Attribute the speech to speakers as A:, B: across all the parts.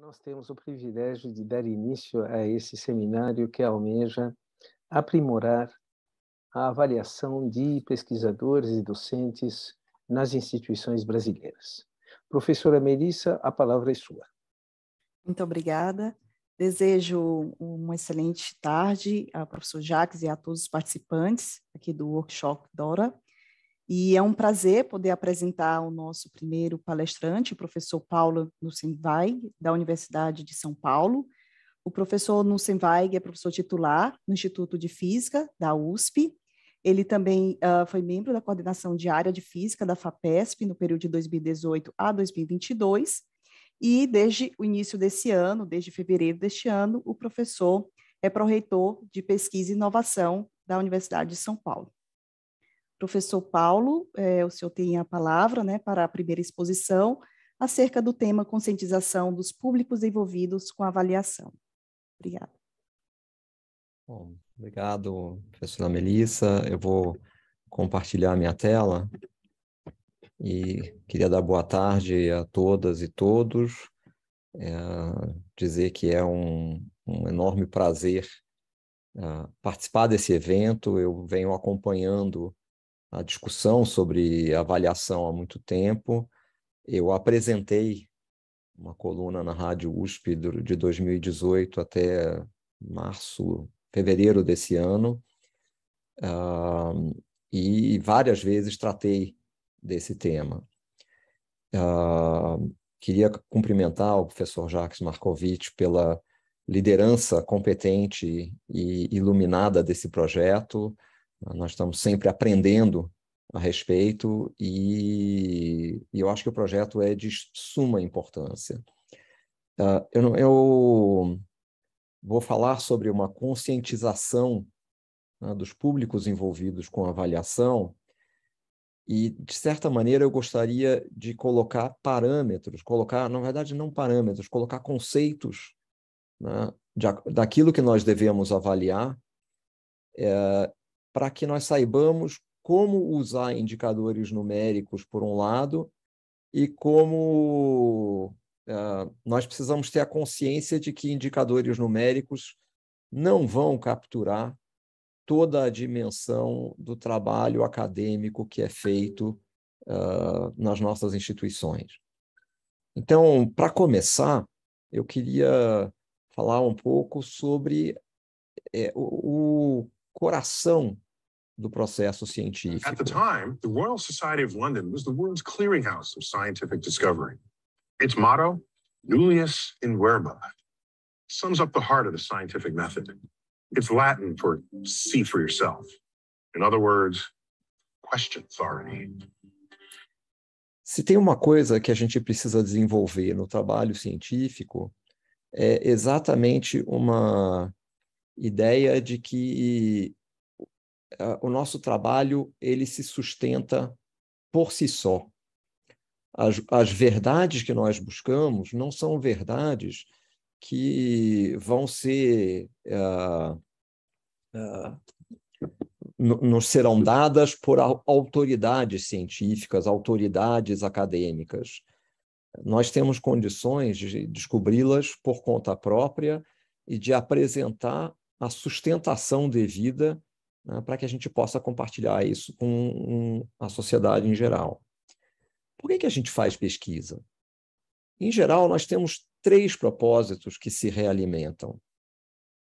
A: Nós temos o privilégio de dar início a esse seminário que almeja aprimorar a avaliação de pesquisadores e docentes nas instituições brasileiras. Professora Melissa, a palavra é sua.
B: Muito obrigada. Desejo uma excelente tarde ao professor Jacques e a todos os participantes aqui do workshop Dora. E é um prazer poder apresentar o nosso primeiro palestrante, o professor Paulo Nussenweig, da Universidade de São Paulo. O professor Nussenweig é professor titular no Instituto de Física da USP. Ele também uh, foi membro da coordenação de área de física da FAPESP no período de 2018 a 2022. E desde o início desse ano, desde fevereiro deste ano, o professor é pró-reitor de pesquisa e inovação da Universidade de São Paulo. Professor Paulo, eh, o senhor tem a palavra né, para a primeira exposição acerca do tema conscientização dos públicos envolvidos com avaliação. Obrigada.
C: Bom, obrigado, professora Melissa. Eu vou compartilhar minha tela e queria dar boa tarde a todas e todos, é, dizer que é um, um enorme prazer uh, participar desse evento. Eu venho acompanhando a discussão sobre avaliação há muito tempo. Eu apresentei uma coluna na Rádio USP de 2018 até março, fevereiro desse ano, uh, e várias vezes tratei desse tema. Uh, queria cumprimentar o professor Jacques Markovitch pela liderança competente e iluminada desse projeto, nós estamos sempre aprendendo a respeito e, e eu acho que o projeto é de suma importância. Uh, eu, eu, vou falar sobre uma conscientização né, dos públicos envolvidos com a avaliação e, de certa maneira, eu gostaria de colocar parâmetros, colocar, na verdade, não parâmetros, colocar conceitos né, de, daquilo que nós devemos avaliar é, para que nós saibamos como usar indicadores numéricos, por um lado, e como uh, nós precisamos ter a consciência de que indicadores numéricos não vão capturar toda a dimensão do trabalho acadêmico que é feito uh, nas nossas instituições. Então, para começar, eu queria falar um pouco sobre é, o, o coração do processo científico. At the
D: time, the Royal Society of London was the world's clearinghouse of scientific discovery. Its motto, nullius in verba, sums up the heart of the scientific method. It's Latin for see for yourself. In other words, question authority.
C: Se tem uma coisa que a gente precisa desenvolver no trabalho científico, é exatamente uma ideia de que ah, o nosso trabalho ele se sustenta por si só. As, as verdades que nós buscamos não são verdades que vão ser uh, uh, nos serão dadas por autoridades científicas, autoridades acadêmicas. Nós temos condições de descobri-las por conta própria e de apresentar a sustentação devida né, para que a gente possa compartilhar isso com a sociedade em geral. Por que, que a gente faz pesquisa? Em geral, nós temos três propósitos que se realimentam: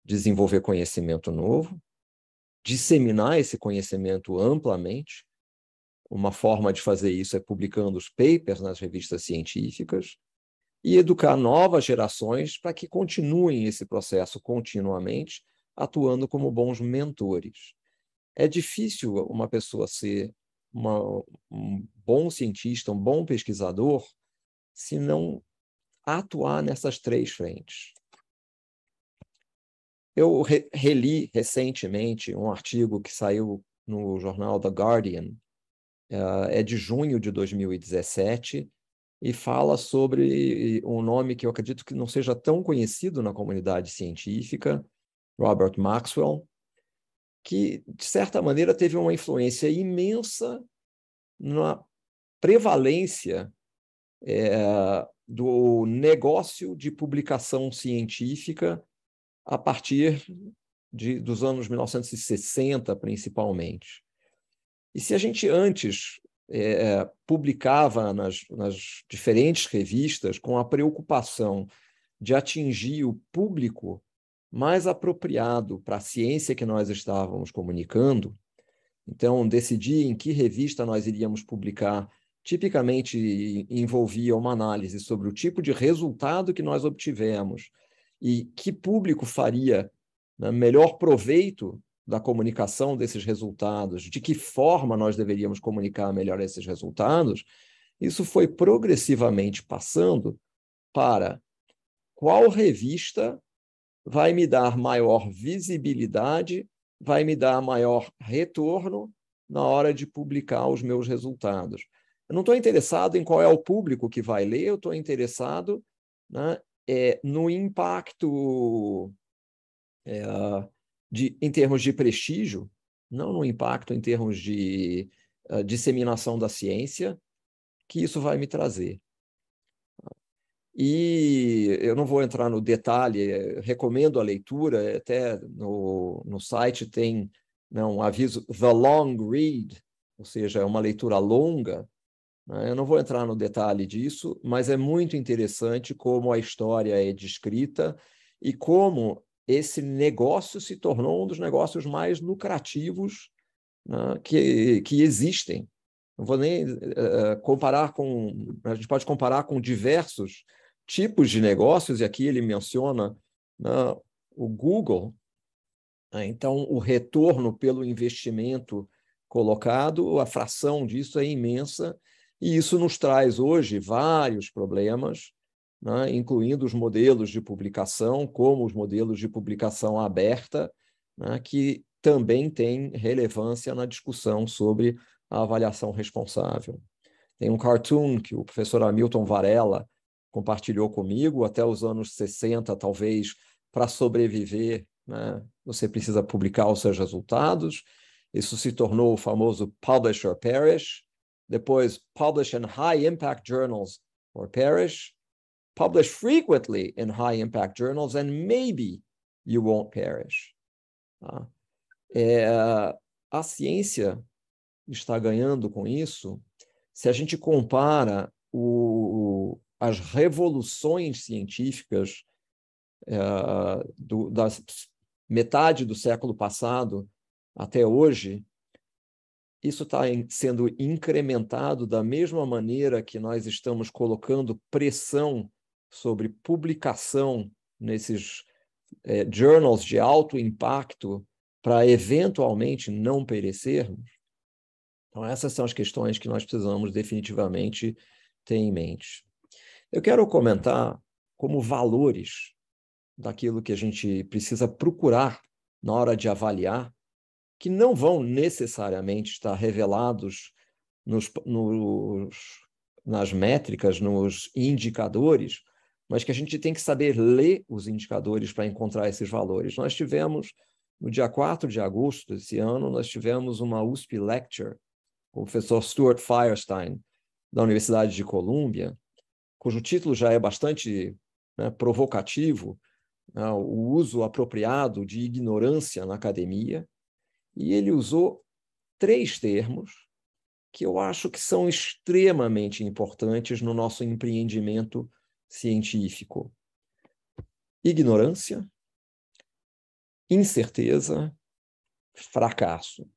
C: desenvolver conhecimento novo, disseminar esse conhecimento amplamente. Uma forma de fazer isso é publicando os papers nas revistas científicas e educar novas gerações para que continuem esse processo continuamente atuando como bons mentores. É difícil uma pessoa ser uma, um bom cientista, um bom pesquisador, se não atuar nessas três frentes. Eu re reli recentemente um artigo que saiu no jornal The Guardian, uh, é de junho de 2017, e fala sobre um nome que eu acredito que não seja tão conhecido na comunidade científica, Robert Maxwell, que, de certa maneira, teve uma influência imensa na prevalência é, do negócio de publicação científica a partir de, dos anos 1960, principalmente. E se a gente antes é, publicava nas, nas diferentes revistas com a preocupação de atingir o público mais apropriado para a ciência que nós estávamos comunicando. Então, decidir em que revista nós iríamos publicar tipicamente envolvia uma análise sobre o tipo de resultado que nós obtivemos e que público faria né, melhor proveito da comunicação desses resultados, de que forma nós deveríamos comunicar melhor esses resultados, isso foi progressivamente passando para qual revista vai me dar maior visibilidade, vai me dar maior retorno na hora de publicar os meus resultados. Eu não estou interessado em qual é o público que vai ler, eu estou interessado né, é, no impacto é, de, em termos de prestígio, não no impacto em termos de uh, disseminação da ciência, que isso vai me trazer. E eu não vou entrar no detalhe, recomendo a leitura, até no, no site tem né, um aviso The Long Read, ou seja, é uma leitura longa. Né? Eu não vou entrar no detalhe disso, mas é muito interessante como a história é descrita e como esse negócio se tornou um dos negócios mais lucrativos né, que, que existem. Não vou nem uh, comparar com. A gente pode comparar com diversos tipos de negócios, e aqui ele menciona né, o Google, né, então o retorno pelo investimento colocado, a fração disso é imensa, e isso nos traz hoje vários problemas, né, incluindo os modelos de publicação, como os modelos de publicação aberta, né, que também tem relevância na discussão sobre a avaliação responsável. Tem um cartoon que o professor Hamilton Varela compartilhou comigo, até os anos 60, talvez, para sobreviver, né? você precisa publicar os seus resultados. Isso se tornou o famoso Publish or Perish, depois Publish in High Impact Journals or Perish, Publish frequently in High Impact Journals and maybe you won't perish. Tá? É, a ciência está ganhando com isso se a gente compara o, as revoluções científicas eh, do, da metade do século passado até hoje, isso está sendo incrementado da mesma maneira que nós estamos colocando pressão sobre publicação nesses eh, journals de alto impacto para eventualmente não perecermos? Então, essas são as questões que nós precisamos definitivamente ter em mente. Eu quero comentar como valores daquilo que a gente precisa procurar na hora de avaliar, que não vão necessariamente estar revelados nos, nos, nas métricas, nos indicadores, mas que a gente tem que saber ler os indicadores para encontrar esses valores. Nós tivemos, no dia 4 de agosto desse ano, nós tivemos uma USP Lecture com o professor Stuart Firestein, da Universidade de Colômbia, cujo título já é bastante né, provocativo, né, o uso apropriado de ignorância na academia, e ele usou três termos que eu acho que são extremamente importantes no nosso empreendimento científico: ignorância, incerteza, fracasso.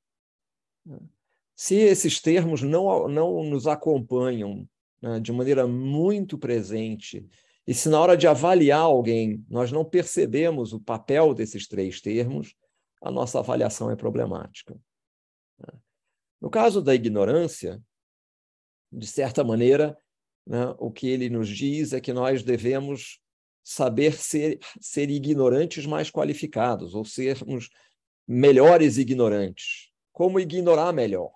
C: Se esses termos não, não nos acompanham né, de maneira muito presente. E se na hora de avaliar alguém nós não percebemos o papel desses três termos, a nossa avaliação é problemática. Né. No caso da ignorância, de certa maneira, né, o que ele nos diz é que nós devemos saber ser, ser ignorantes mais qualificados, ou sermos melhores ignorantes. Como ignorar melhor?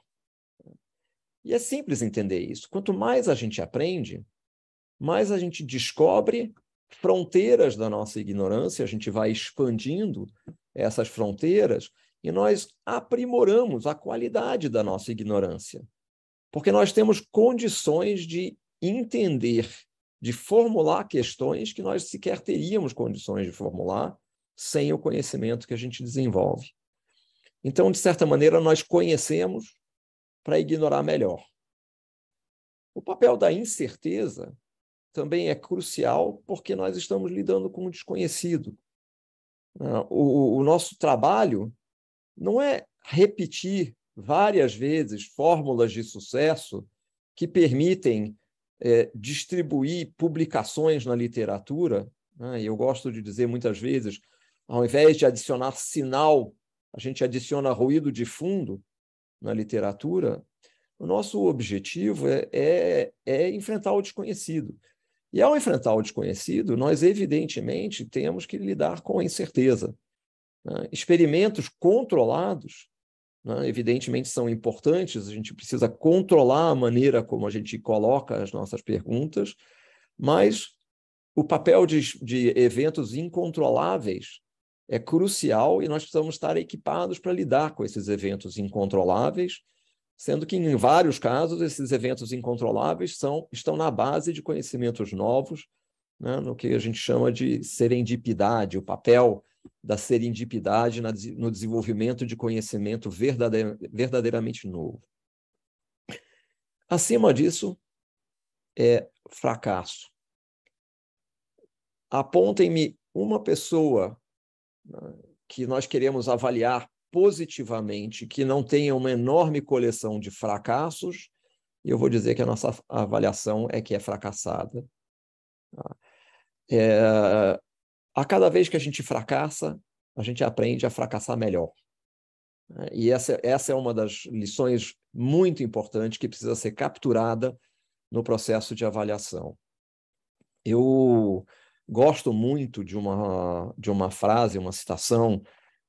C: E é simples entender isso. Quanto mais a gente aprende, mais a gente descobre fronteiras da nossa ignorância, a gente vai expandindo essas fronteiras e nós aprimoramos a qualidade da nossa ignorância. Porque nós temos condições de entender, de formular questões que nós sequer teríamos condições de formular sem o conhecimento que a gente desenvolve. Então, de certa maneira, nós conhecemos para ignorar melhor. O papel da incerteza também é crucial porque nós estamos lidando com ah, o desconhecido. O, o nosso trabalho não é repetir várias vezes fórmulas de sucesso que permitem é, distribuir publicações na literatura. Né? Eu gosto de dizer muitas vezes, ao invés de adicionar sinal, a gente adiciona ruído de fundo na literatura, o nosso objetivo é, é, é enfrentar o desconhecido. E ao enfrentar o desconhecido, nós evidentemente temos que lidar com a incerteza. Né? Experimentos controlados, né? evidentemente, são importantes, a gente precisa controlar a maneira como a gente coloca as nossas perguntas, mas o papel de, de eventos incontroláveis é crucial e nós precisamos estar equipados para lidar com esses eventos incontroláveis, sendo que em vários casos esses eventos incontroláveis são, estão na base de conhecimentos novos, né, no que a gente chama de serendipidade, o papel da serendipidade na, no desenvolvimento de conhecimento verdadeir, verdadeiramente novo. Acima disso, é fracasso. Apontem-me uma pessoa que nós queremos avaliar positivamente, que não tenha uma enorme coleção de fracassos, e eu vou dizer que a nossa avaliação é que é fracassada. Tá? É, a cada vez que a gente fracassa, a gente aprende a fracassar melhor. Né? E essa, essa é uma das lições muito importantes que precisa ser capturada no processo de avaliação. Eu Gosto muito de uma, de uma frase, uma citação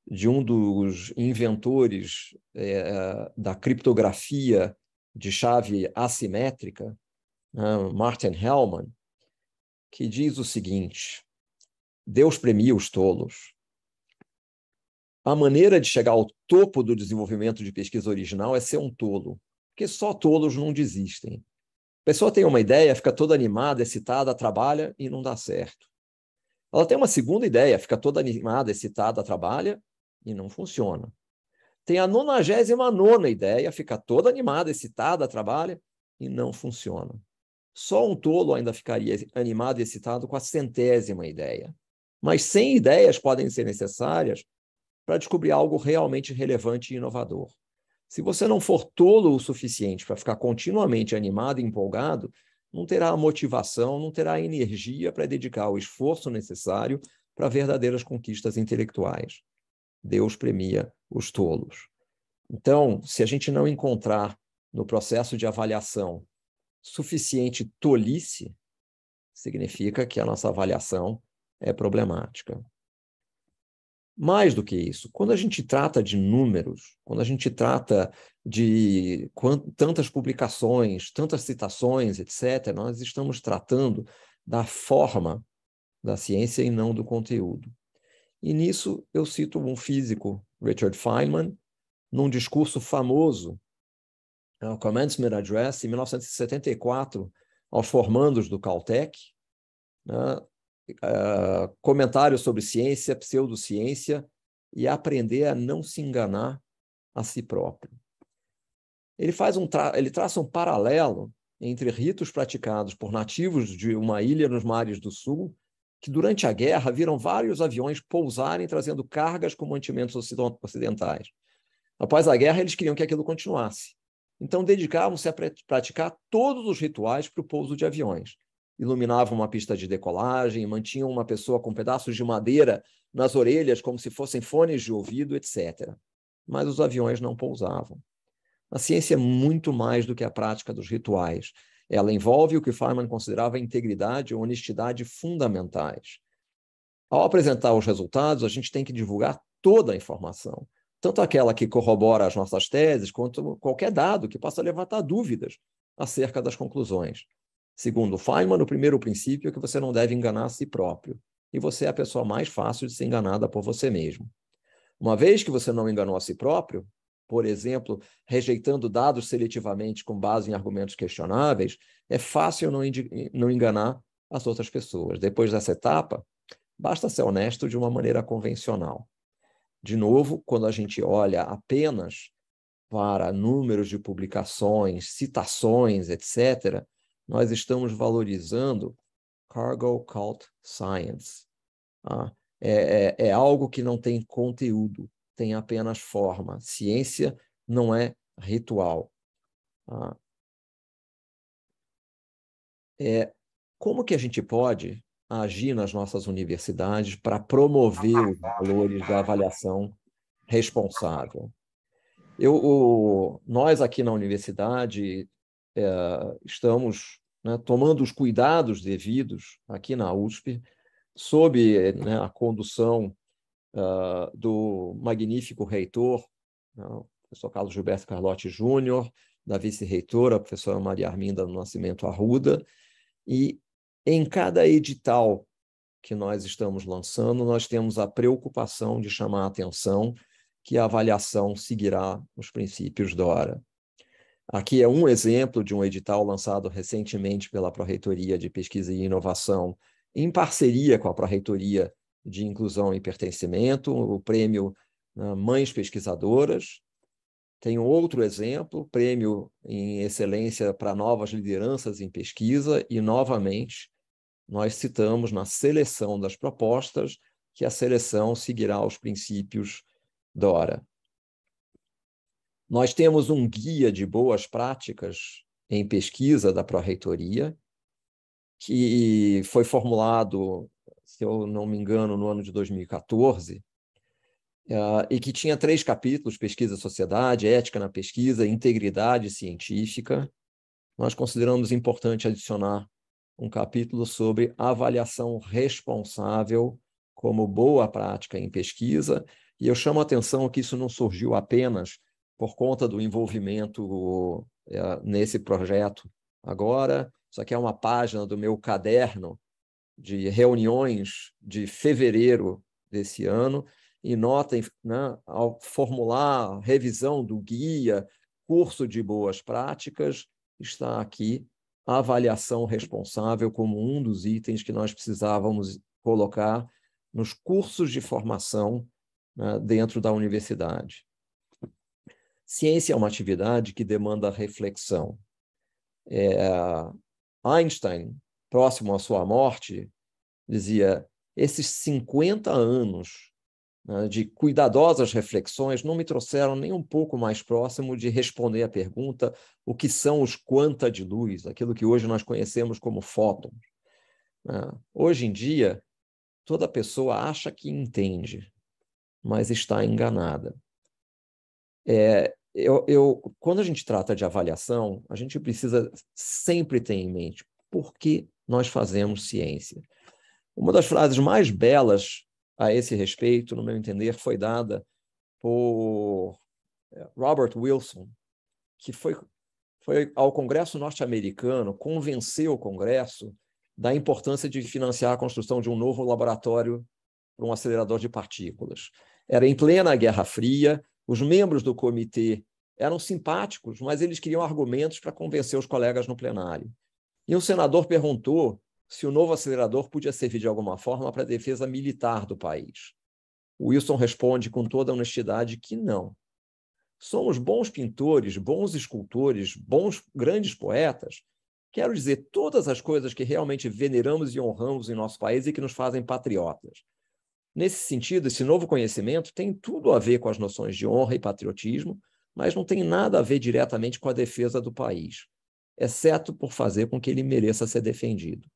C: de um dos inventores é, é, da criptografia de chave assimétrica, né, Martin Hellman, que diz o seguinte: Deus premia os tolos. A maneira de chegar ao topo do desenvolvimento de pesquisa original é ser um tolo, porque só tolos não desistem. A pessoa tem uma ideia, fica toda animada, excitada, trabalha e não dá certo. Ela tem uma segunda ideia, fica toda animada, excitada, trabalha e não funciona. Tem a nonagésima nona ideia, fica toda animada, excitada, trabalha e não funciona. Só um tolo ainda ficaria animado e excitado com a centésima ideia. Mas 100 ideias podem ser necessárias para descobrir algo realmente relevante e inovador. Se você não for tolo o suficiente para ficar continuamente animado e empolgado, não terá a motivação, não terá a energia para dedicar o esforço necessário para verdadeiras conquistas intelectuais. Deus premia os tolos. Então, se a gente não encontrar no processo de avaliação suficiente tolice, significa que a nossa avaliação é problemática. Mais do que isso, quando a gente trata de números, quando a gente trata de tantas publicações, tantas citações, etc., nós estamos tratando da forma da ciência e não do conteúdo. E nisso eu cito um físico, Richard Feynman, num discurso famoso, é o Commencement Address, em 1974, aos formandos do Caltech, né, ah, comentários sobre ciência, pseudociência e aprender a não se enganar a si próprio. Ele, faz um tra ele traça um paralelo entre ritos praticados por nativos de uma ilha nos mares do sul, que durante a guerra viram vários aviões pousarem trazendo cargas com mantimentos ocidentais. Após a guerra, eles queriam que aquilo continuasse. Então, dedicavam-se a praticar todos os rituais para o pouso de aviões iluminavam uma pista de decolagem, mantinham uma pessoa com pedaços de madeira nas orelhas, como se fossem fones de ouvido, etc. Mas os aviões não pousavam. A ciência é muito mais do que a prática dos rituais. Ela envolve o que Feynman considerava integridade ou honestidade fundamentais. Ao apresentar os resultados, a gente tem que divulgar toda a informação, tanto aquela que corrobora as nossas teses, quanto qualquer dado que possa levantar dúvidas acerca das conclusões. Segundo Feynman, o primeiro princípio é que você não deve enganar a si próprio, e você é a pessoa mais fácil de ser enganada por você mesmo. Uma vez que você não enganou a si próprio, por exemplo, rejeitando dados seletivamente com base em argumentos questionáveis, é fácil não, não enganar as outras pessoas. Depois dessa etapa, basta ser honesto de uma maneira convencional. De novo, quando a gente olha apenas para números de publicações, citações, etc., nós estamos valorizando cargo cult science. Ah, é, é, é algo que não tem conteúdo, tem apenas forma. Ciência não é ritual. Ah, é, como que a gente pode agir nas nossas universidades para promover os valores da avaliação responsável? Eu, o, nós aqui na universidade é, estamos né, tomando os cuidados devidos aqui na USP, sob né, a condução uh, do magnífico reitor, né, o professor Carlos Gilberto Carlotti Júnior, da vice-reitora, a professora Maria Arminda do Nascimento Arruda, e em cada edital que nós estamos lançando, nós temos a preocupação de chamar a atenção que a avaliação seguirá os princípios da hora. Aqui é um exemplo de um edital lançado recentemente pela Proreitoria de Pesquisa e Inovação, em parceria com a Proreitoria de Inclusão e Pertencimento, o prêmio ah, Mães Pesquisadoras. Tem outro exemplo, prêmio em excelência para novas lideranças em pesquisa, e novamente nós citamos na seleção das propostas que a seleção seguirá os princípios DORA. Nós temos um guia de boas práticas em pesquisa da Pró-Reitoria, que foi formulado, se eu não me engano, no ano de 2014, ah, e que tinha três capítulos: pesquisa sociedade, ética na pesquisa, integridade científica. Nós consideramos importante adicionar um capítulo sobre avaliação responsável como boa prática em pesquisa, e eu chamo a atenção que isso não surgiu apenas por conta do envolvimento é, nesse projeto agora. Isso aqui é uma página do meu caderno de reuniões de fevereiro desse ano. E notem, né, ao formular revisão do guia, curso de boas práticas, está aqui a avaliação responsável como um dos itens que nós precisávamos colocar nos cursos de formação né, dentro da universidade. Ciência é uma atividade que demanda reflexão. É, Einstein, próximo à sua morte, dizia: esses 50 anos né, de cuidadosas reflexões não me trouxeram nem um pouco mais próximo de responder à pergunta o que são os quanta de luz, aquilo que hoje nós conhecemos como fótons. É, hoje em dia, toda pessoa acha que entende, mas está enganada. É, eu, eu, quando a gente trata de avaliação, a gente precisa sempre ter em mente por que nós fazemos ciência. Uma das frases mais belas a esse respeito, no meu entender, foi dada por eh, Robert Wilson, que foi, foi ao Congresso norte-americano, convenceu o Congresso da importância de financiar a construção de um novo laboratório para um acelerador de partículas. Era em plena Guerra Fria, os membros do comitê eram simpáticos, mas eles queriam argumentos para convencer os colegas no plenário. E um senador perguntou se o novo acelerador podia servir de alguma forma para a defesa militar do país. Wilson responde com toda honestidade que não. Somos bons pintores, bons escultores, bons grandes poetas. Quero dizer, todas as coisas que realmente veneramos e honramos em nosso país e que nos fazem patriotas. Nesse sentido, esse novo conhecimento tem tudo a ver com as noções de honra e patriotismo, mas não tem nada a ver diretamente com a defesa do país, exceto por fazer com que ele mereça ser defendido.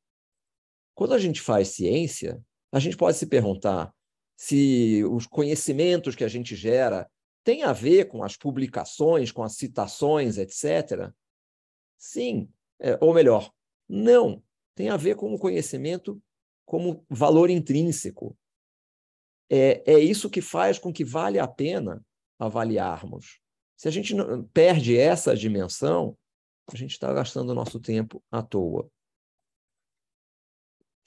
C: Quando a gente faz ciência, a gente pode se perguntar se os conhecimentos que a gente gera têm a ver com as publicações, com as citações, etc. Sim, é, ou melhor, não, tem a ver com o conhecimento como valor intrínseco, é, é isso que faz com que vale a pena avaliarmos. Se a gente perde essa dimensão, a gente está gastando o nosso tempo à toa.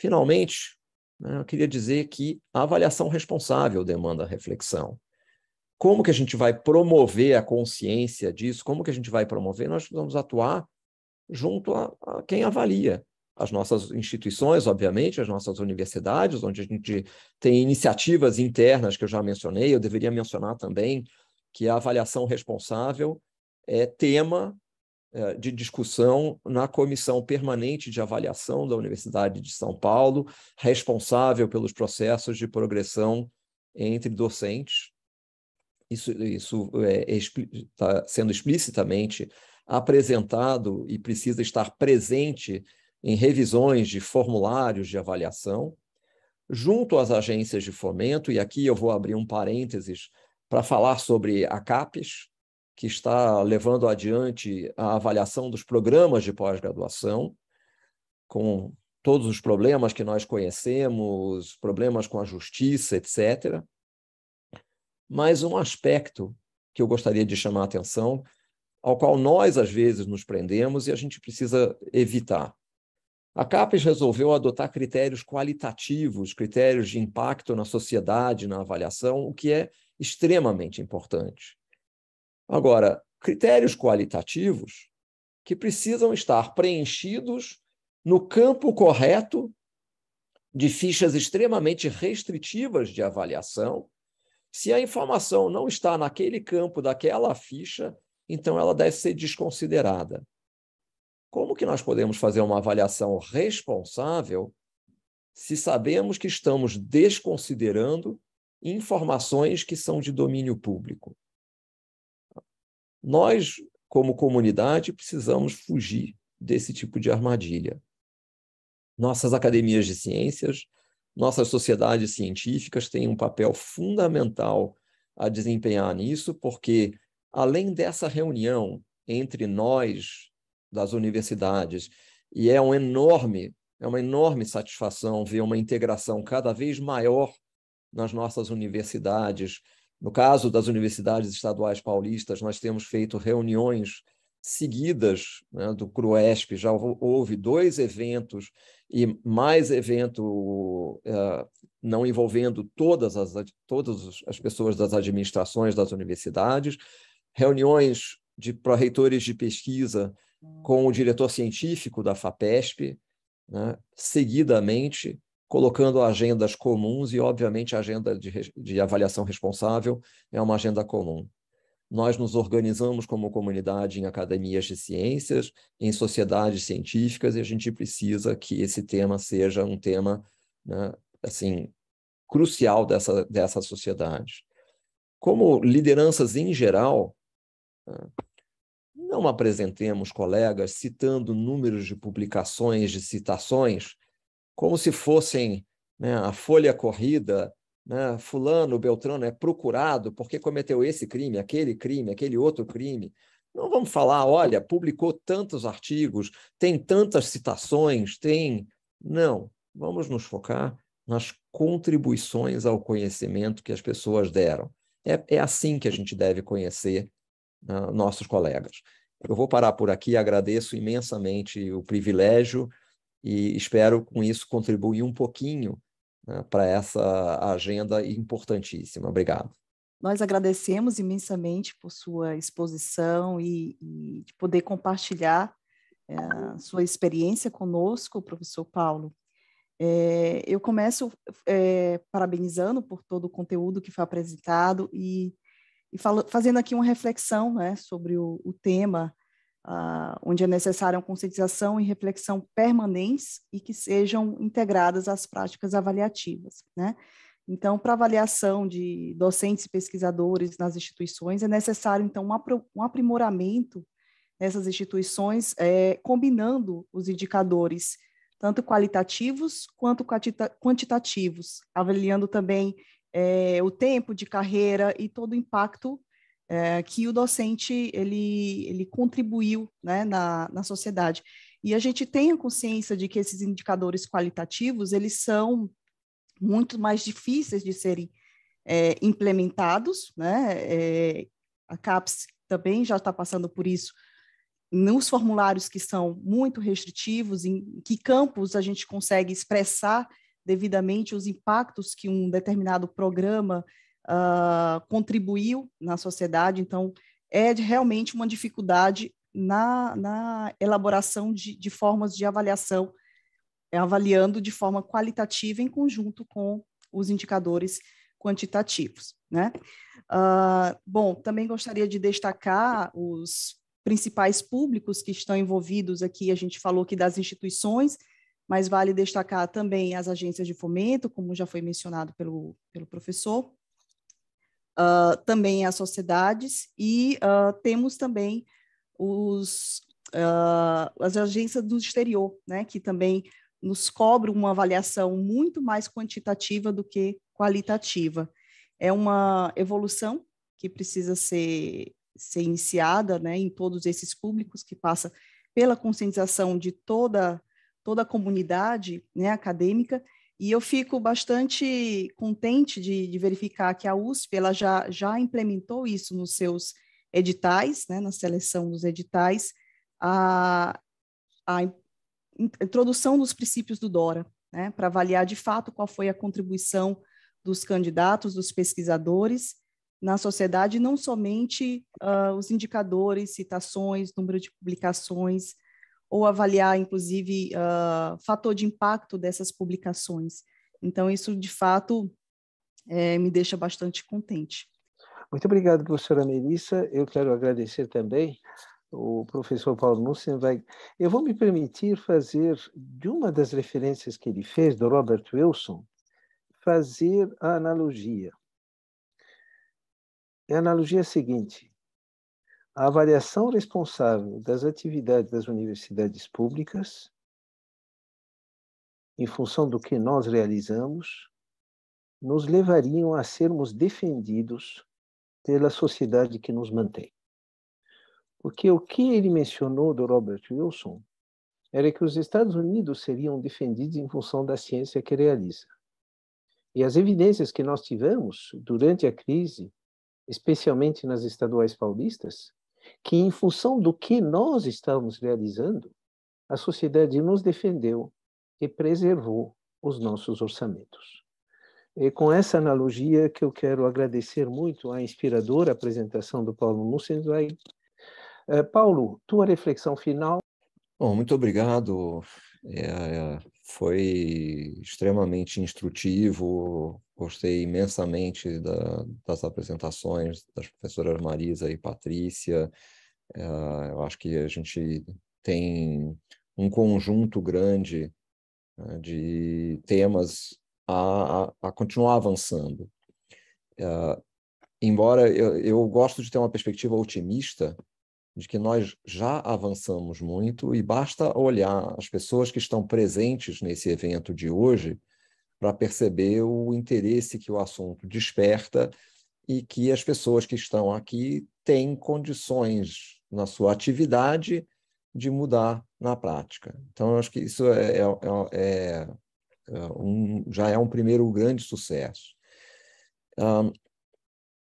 C: Finalmente, né, eu queria dizer que a avaliação responsável demanda reflexão. Como que a gente vai promover a consciência disso? Como que a gente vai promover? Nós vamos atuar junto a, a quem avalia as nossas instituições, obviamente, as nossas universidades, onde a gente tem iniciativas internas que eu já mencionei, eu deveria mencionar também que a avaliação responsável é tema é, de discussão na Comissão Permanente de Avaliação da Universidade de São Paulo, responsável pelos processos de progressão entre docentes. Isso, isso está é, é tá sendo explicitamente apresentado e precisa estar presente em revisões de formulários de avaliação, junto às agências de fomento, e aqui eu vou abrir um parênteses para falar sobre a CAPES, que está levando adiante a avaliação dos programas de pós-graduação, com todos os problemas que nós conhecemos, problemas com a justiça, etc. Mas um aspecto que eu gostaria de chamar a atenção, ao qual nós às vezes nos prendemos e a gente precisa evitar. A CAPES resolveu adotar critérios qualitativos, critérios de impacto na sociedade, na avaliação, o que é extremamente importante. Agora, critérios qualitativos que precisam estar preenchidos no campo correto de fichas extremamente restritivas de avaliação. Se a informação não está naquele campo daquela ficha, então ela deve ser desconsiderada. Como que nós podemos fazer uma avaliação responsável se sabemos que estamos desconsiderando informações que são de domínio público? Nós, como comunidade, precisamos fugir desse tipo de armadilha. Nossas academias de ciências, nossas sociedades científicas têm um papel fundamental a desempenhar nisso, porque além dessa reunião entre nós, das universidades. E é um enorme, é uma enorme satisfação ver uma integração cada vez maior nas nossas universidades. No caso das universidades estaduais paulistas, nós temos feito reuniões seguidas né, do Cruesp, já houve dois eventos e mais evento eh, não envolvendo todas as, todas as pessoas das administrações das universidades, reuniões de pró-reitores de pesquisa com o diretor científico da FAPESP, né, seguidamente, colocando agendas comuns e, obviamente, a agenda de, de avaliação responsável é uma agenda comum. Nós nos organizamos como comunidade em academias de ciências, em sociedades científicas, e a gente precisa que esse tema seja um tema né, assim crucial dessa, dessa sociedade. Como lideranças em geral, né, não apresentemos colegas citando números de publicações, de citações, como se fossem né, a folha corrida, né, fulano, Beltrano é procurado porque cometeu esse crime, aquele crime, aquele outro crime. Não vamos falar, olha, publicou tantos artigos, tem tantas citações, tem. Não, vamos nos focar nas contribuições ao conhecimento que as pessoas deram. É, é assim que a gente deve conhecer uh, nossos colegas. Eu vou parar por aqui, agradeço imensamente o privilégio e espero com isso contribuir um pouquinho né, para essa agenda importantíssima. Obrigado.
B: Nós agradecemos imensamente por sua exposição e, e poder compartilhar é, sua experiência conosco, professor Paulo. É, eu começo é, parabenizando por todo o conteúdo que foi apresentado e e fazendo aqui uma reflexão né, sobre o, o tema, uh, onde é necessária uma conscientização e reflexão permanentes e que sejam integradas às práticas avaliativas. Né? Então, para avaliação de docentes e pesquisadores nas instituições, é necessário, então, um aprimoramento nessas instituições, é, combinando os indicadores, tanto qualitativos quanto quantitativos, avaliando também é, o tempo de carreira e todo o impacto é, que o docente ele, ele contribuiu né, na, na sociedade. E a gente tem a consciência de que esses indicadores qualitativos eles são muito mais difíceis de serem é, implementados, né? a CAPES também já está passando por isso nos formulários que são muito restritivos, em que campos a gente consegue expressar devidamente os impactos que um determinado programa uh, contribuiu na sociedade. Então, é realmente uma dificuldade na, na elaboração de, de, formas de avaliação, avaliando de forma qualitativa em conjunto com os indicadores quantitativos. Né? Uh, bom, também gostaria de destacar os principais públicos que estão envolvidos aqui. A gente falou aqui das instituições, mas vale destacar também as agências de fomento, como já foi mencionado pelo, pelo professor, uh, também as sociedades, e uh, temos também os, uh, as agências do exterior, né, que também nos cobram uma avaliação muito mais quantitativa do que qualitativa. É uma evolução que precisa ser, ser iniciada né, em todos esses públicos, que passa pela conscientização de toda toda a comunidade né, acadêmica, e eu fico bastante contente de, de, verificar que a USP ela já, já implementou isso nos seus editais, né, na seleção dos editais, a, a introdução dos princípios do DORA, né, para avaliar de fato qual foi a contribuição dos candidatos, dos pesquisadores na sociedade, não somente uh, os indicadores, citações, número de publicações, ou avaliar, inclusive, uh, fator de impacto dessas publicações. Então, isso, de fato, é, me deixa bastante contente.
A: Muito obrigado, professora Melissa. Eu quero agradecer também o professor Paulo Mussenweg. Eu vou me permitir fazer, de uma das referências que ele fez, do Robert Wilson, fazer a analogia. É a analogia é a seguinte: a avaliação responsável das atividades das universidades públicas, em função do que nós realizamos, nos levariam a sermos defendidos pela sociedade que nos mantém. Porque o que ele mencionou do Robert Wilson era que os Estados Unidos seriam defendidos em função da ciência que realiza. E as evidências que nós tivemos durante a crise, especialmente nas estaduais paulistas, que, em função do que nós estamos realizando, a sociedade nos defendeu e preservou os nossos orçamentos. E com essa analogia que eu quero agradecer muito a inspiradora apresentação do Paulo Nussenzweig. Eh, Paulo, tua reflexão final.
C: Bom, muito obrigado. É, é foi extremamente instrutivo, Gostei imensamente da, das apresentações das professoras Marisa e Patrícia. É, eu acho que a gente tem um conjunto grande né, de temas a, a, a continuar avançando. É, embora eu, eu gosto de ter uma perspectiva otimista de que nós já avançamos muito e basta olhar as pessoas que estão presentes nesse evento de hoje para perceber o interesse que o assunto desperta e que as pessoas que estão aqui têm condições na sua atividade de mudar na prática. Então, eu acho que isso é, é, é, é, é um, já é um primeiro grande sucesso. Um,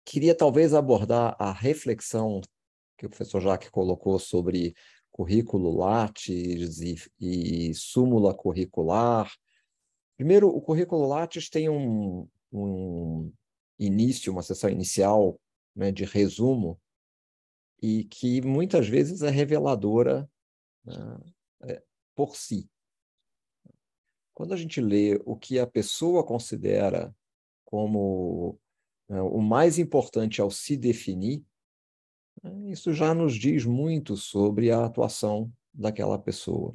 C: queria talvez abordar a reflexão que o professor Jaque colocou sobre currículo látis e, e súmula curricular Primeiro, o currículo Lattes tem um, um início, uma sessão inicial né, de resumo, e que muitas vezes é reveladora né, é, por si. Quando a gente lê o que a pessoa considera como né, o mais importante ao se definir, né, isso já nos diz muito sobre a atuação daquela pessoa.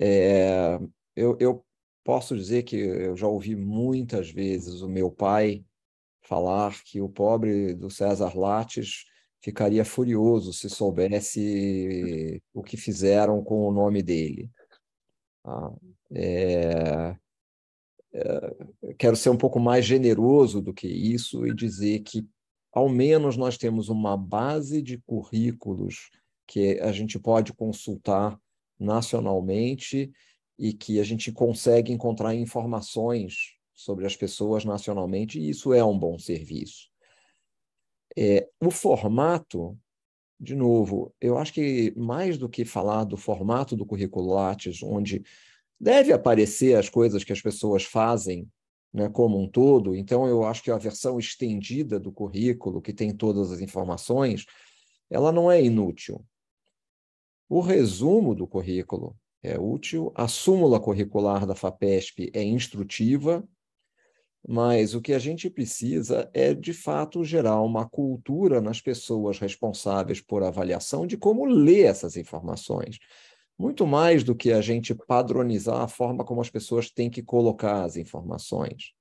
C: É, eu, eu posso dizer que eu já ouvi muitas vezes o meu pai falar que o pobre do César Lattes ficaria furioso se soubesse o que fizeram com o nome dele. Ah, é, é, quero ser um pouco mais generoso do que isso e dizer que, ao menos, nós temos uma base de currículos que a gente pode consultar nacionalmente e que a gente consegue encontrar informações sobre as pessoas nacionalmente, e isso é um bom serviço. É, o formato, de novo, eu acho que mais do que falar do formato do currículo Lattes, onde deve aparecer as coisas que as pessoas fazem né, como um todo, então eu acho que a versão estendida do currículo, que tem todas as informações, ela não é inútil. O resumo do currículo é útil. A súmula curricular da FAPESP é instrutiva, mas o que a gente precisa é, de fato, gerar uma cultura nas pessoas responsáveis por avaliação de como ler essas informações. Muito mais do que a gente padronizar a forma como as pessoas têm que colocar as informações.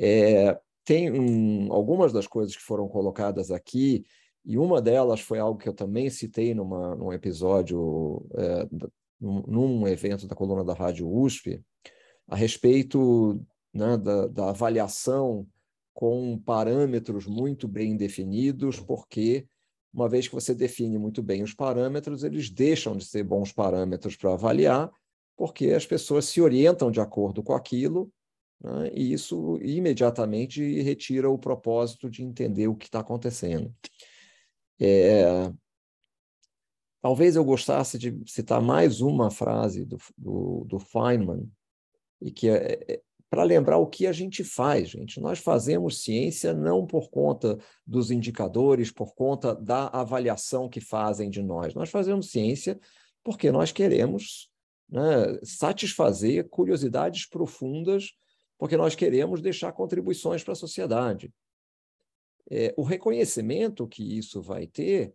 C: É, tem um, algumas das coisas que foram colocadas aqui, e uma delas foi algo que eu também citei numa, num episódio é, num evento da coluna da Rádio USP, a respeito né, da, da, avaliação com parâmetros muito bem definidos, porque uma vez que você define muito bem os parâmetros, eles deixam de ser bons parâmetros para avaliar, porque as pessoas se orientam de acordo com aquilo, né, e isso imediatamente retira o propósito de entender o que está acontecendo. É, Talvez eu gostasse de citar mais uma frase do, do, do Feynman, e que é, é, é para lembrar o que a gente faz, gente. Nós fazemos ciência não por conta dos indicadores, por conta da avaliação que fazem de nós. Nós fazemos ciência porque nós queremos né, satisfazer curiosidades profundas, porque nós queremos deixar contribuições para a sociedade. É, o reconhecimento que isso vai ter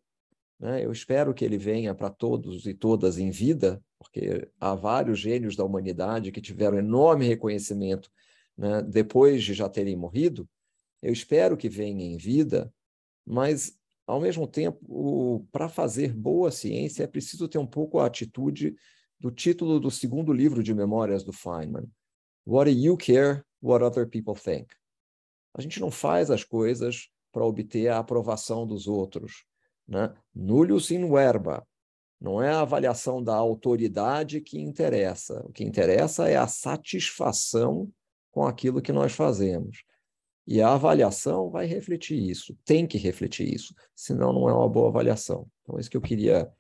C: né? Eu espero que ele venha para todos e todas em vida, porque há vários gênios da humanidade que tiveram enorme reconhecimento né? depois de já terem morrido. Eu espero que venha em vida, mas ao mesmo tempo, para fazer boa ciência, é preciso ter um pouco a atitude do título do segundo livro de memórias do Feynman: What do you care what other people think? A gente não faz as coisas para obter a aprovação dos outros. Né? Nullius in verba. Não é a avaliação da autoridade que interessa. O que interessa é a satisfação com aquilo que nós fazemos. E a avaliação vai refletir isso, tem que refletir isso, senão não é uma boa avaliação. Então, é isso que eu queria.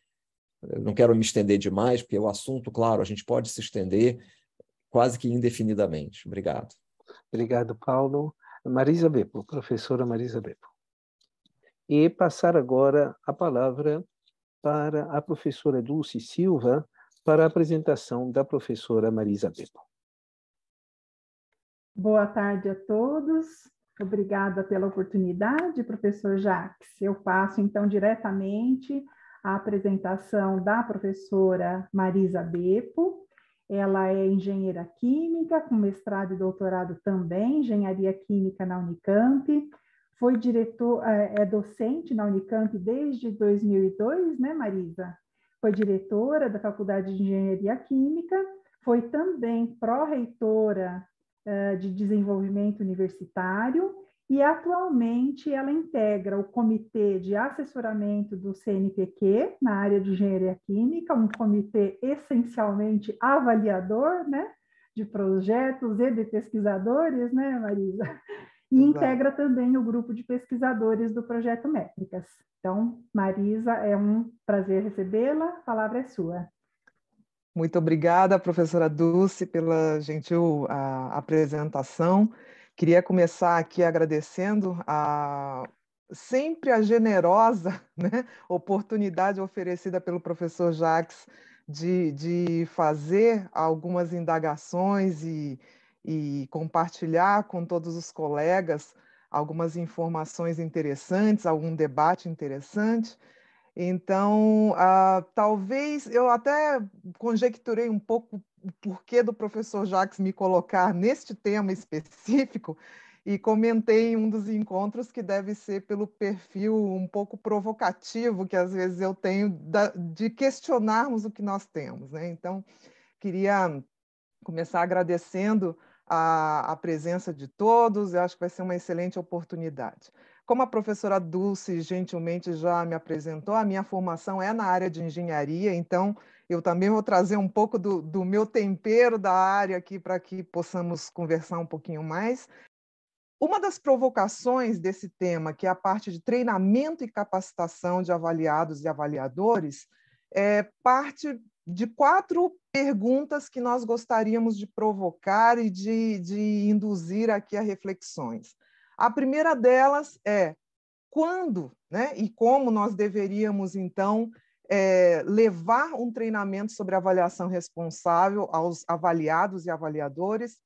C: Eu não quero me estender demais, porque o assunto, claro, a gente pode se estender quase que indefinidamente. Obrigado. Obrigado, Paulo. Marisa Beppo, professora
A: Marisa Beppo e passar agora a palavra para a professora Dulce Silva para a apresentação da professora Marisa Bebo.
D: Boa tarde a todos. Obrigada pela oportunidade, professor Jacques. Eu passo então diretamente a apresentação da professora Marisa Beppo. Ela é engenheira química, com mestrado e doutorado também, em engenharia química na Unicamp foi diretor, é, é docente na Unicamp desde 2002, né, Marisa? Foi diretora da Faculdade de Engenharia Química, foi também pró-reitora uh, de desenvolvimento universitário e atualmente ela integra o comitê de assessoramento do CNPq na área de engenharia química, um comitê essencialmente avaliador, né, de projetos e de pesquisadores, né, Marisa? e Exato. integra também o grupo de pesquisadores do projeto Métricas. Então, Marisa, é um prazer recebê-la, a palavra é sua.
E: Muito obrigada, professora Dulce, pela gentil a, apresentação. Queria começar aqui agradecendo a sempre a generosa né, oportunidade oferecida pelo professor Jacques de, de fazer algumas indagações e, e compartilhar com todos os colegas algumas informações interessantes, algum debate interessante. Então, uh, talvez eu até conjecturei um pouco o porquê do professor Jacques me colocar neste tema específico e comentei em um dos encontros que deve ser pelo perfil um pouco provocativo que às vezes eu tenho de questionarmos o que nós temos. Né? Então, queria começar agradecendo a, a presença de todos, eu acho que vai ser uma excelente oportunidade. Como a professora Dulce gentilmente já me apresentou, a minha formação é na área de engenharia, então eu também vou trazer um pouco do, do meu tempero da área aqui para que possamos conversar um pouquinho mais. Uma das provocações desse tema, que é a parte de treinamento e capacitação de avaliados e avaliadores, é, parte de quatro perguntas que nós gostaríamos de provocar e de, de induzir aqui a reflexões. A primeira delas é quando né, e como nós deveríamos, então, é, levar um treinamento sobre avaliação responsável aos avaliados e avaliadores,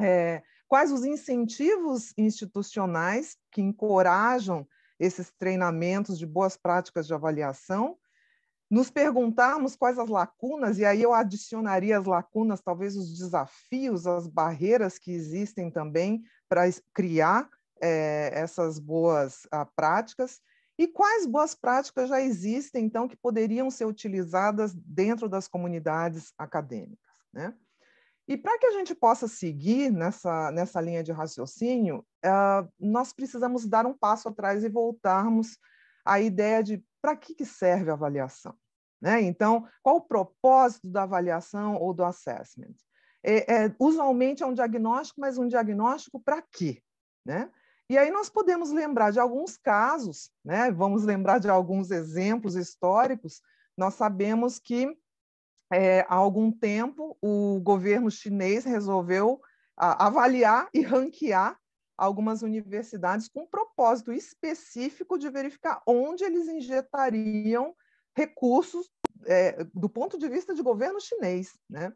E: é, quais os incentivos institucionais que encorajam esses treinamentos de boas práticas de avaliação nos perguntarmos quais as lacunas, e aí eu adicionaria as lacunas, talvez os desafios, as barreiras que existem também para criar é, essas boas ah, práticas, e quais boas práticas já existem, então, que poderiam ser utilizadas dentro das comunidades acadêmicas. Né? E para que a gente possa seguir nessa, nessa linha de raciocínio, ah, nós precisamos dar um passo atrás e voltarmos a ideia de para que, que serve a avaliação. Né? Então, qual o propósito da avaliação ou do assessment? É, é, usualmente é um diagnóstico, mas um diagnóstico para quê? Né? E aí nós podemos lembrar de alguns casos, né? vamos lembrar de alguns exemplos históricos. Nós sabemos que é, há algum tempo o governo chinês resolveu a, avaliar e ranquear algumas universidades com um propósito específico de verificar onde eles injetariam recursos é, do ponto de vista de governo chinês. Né?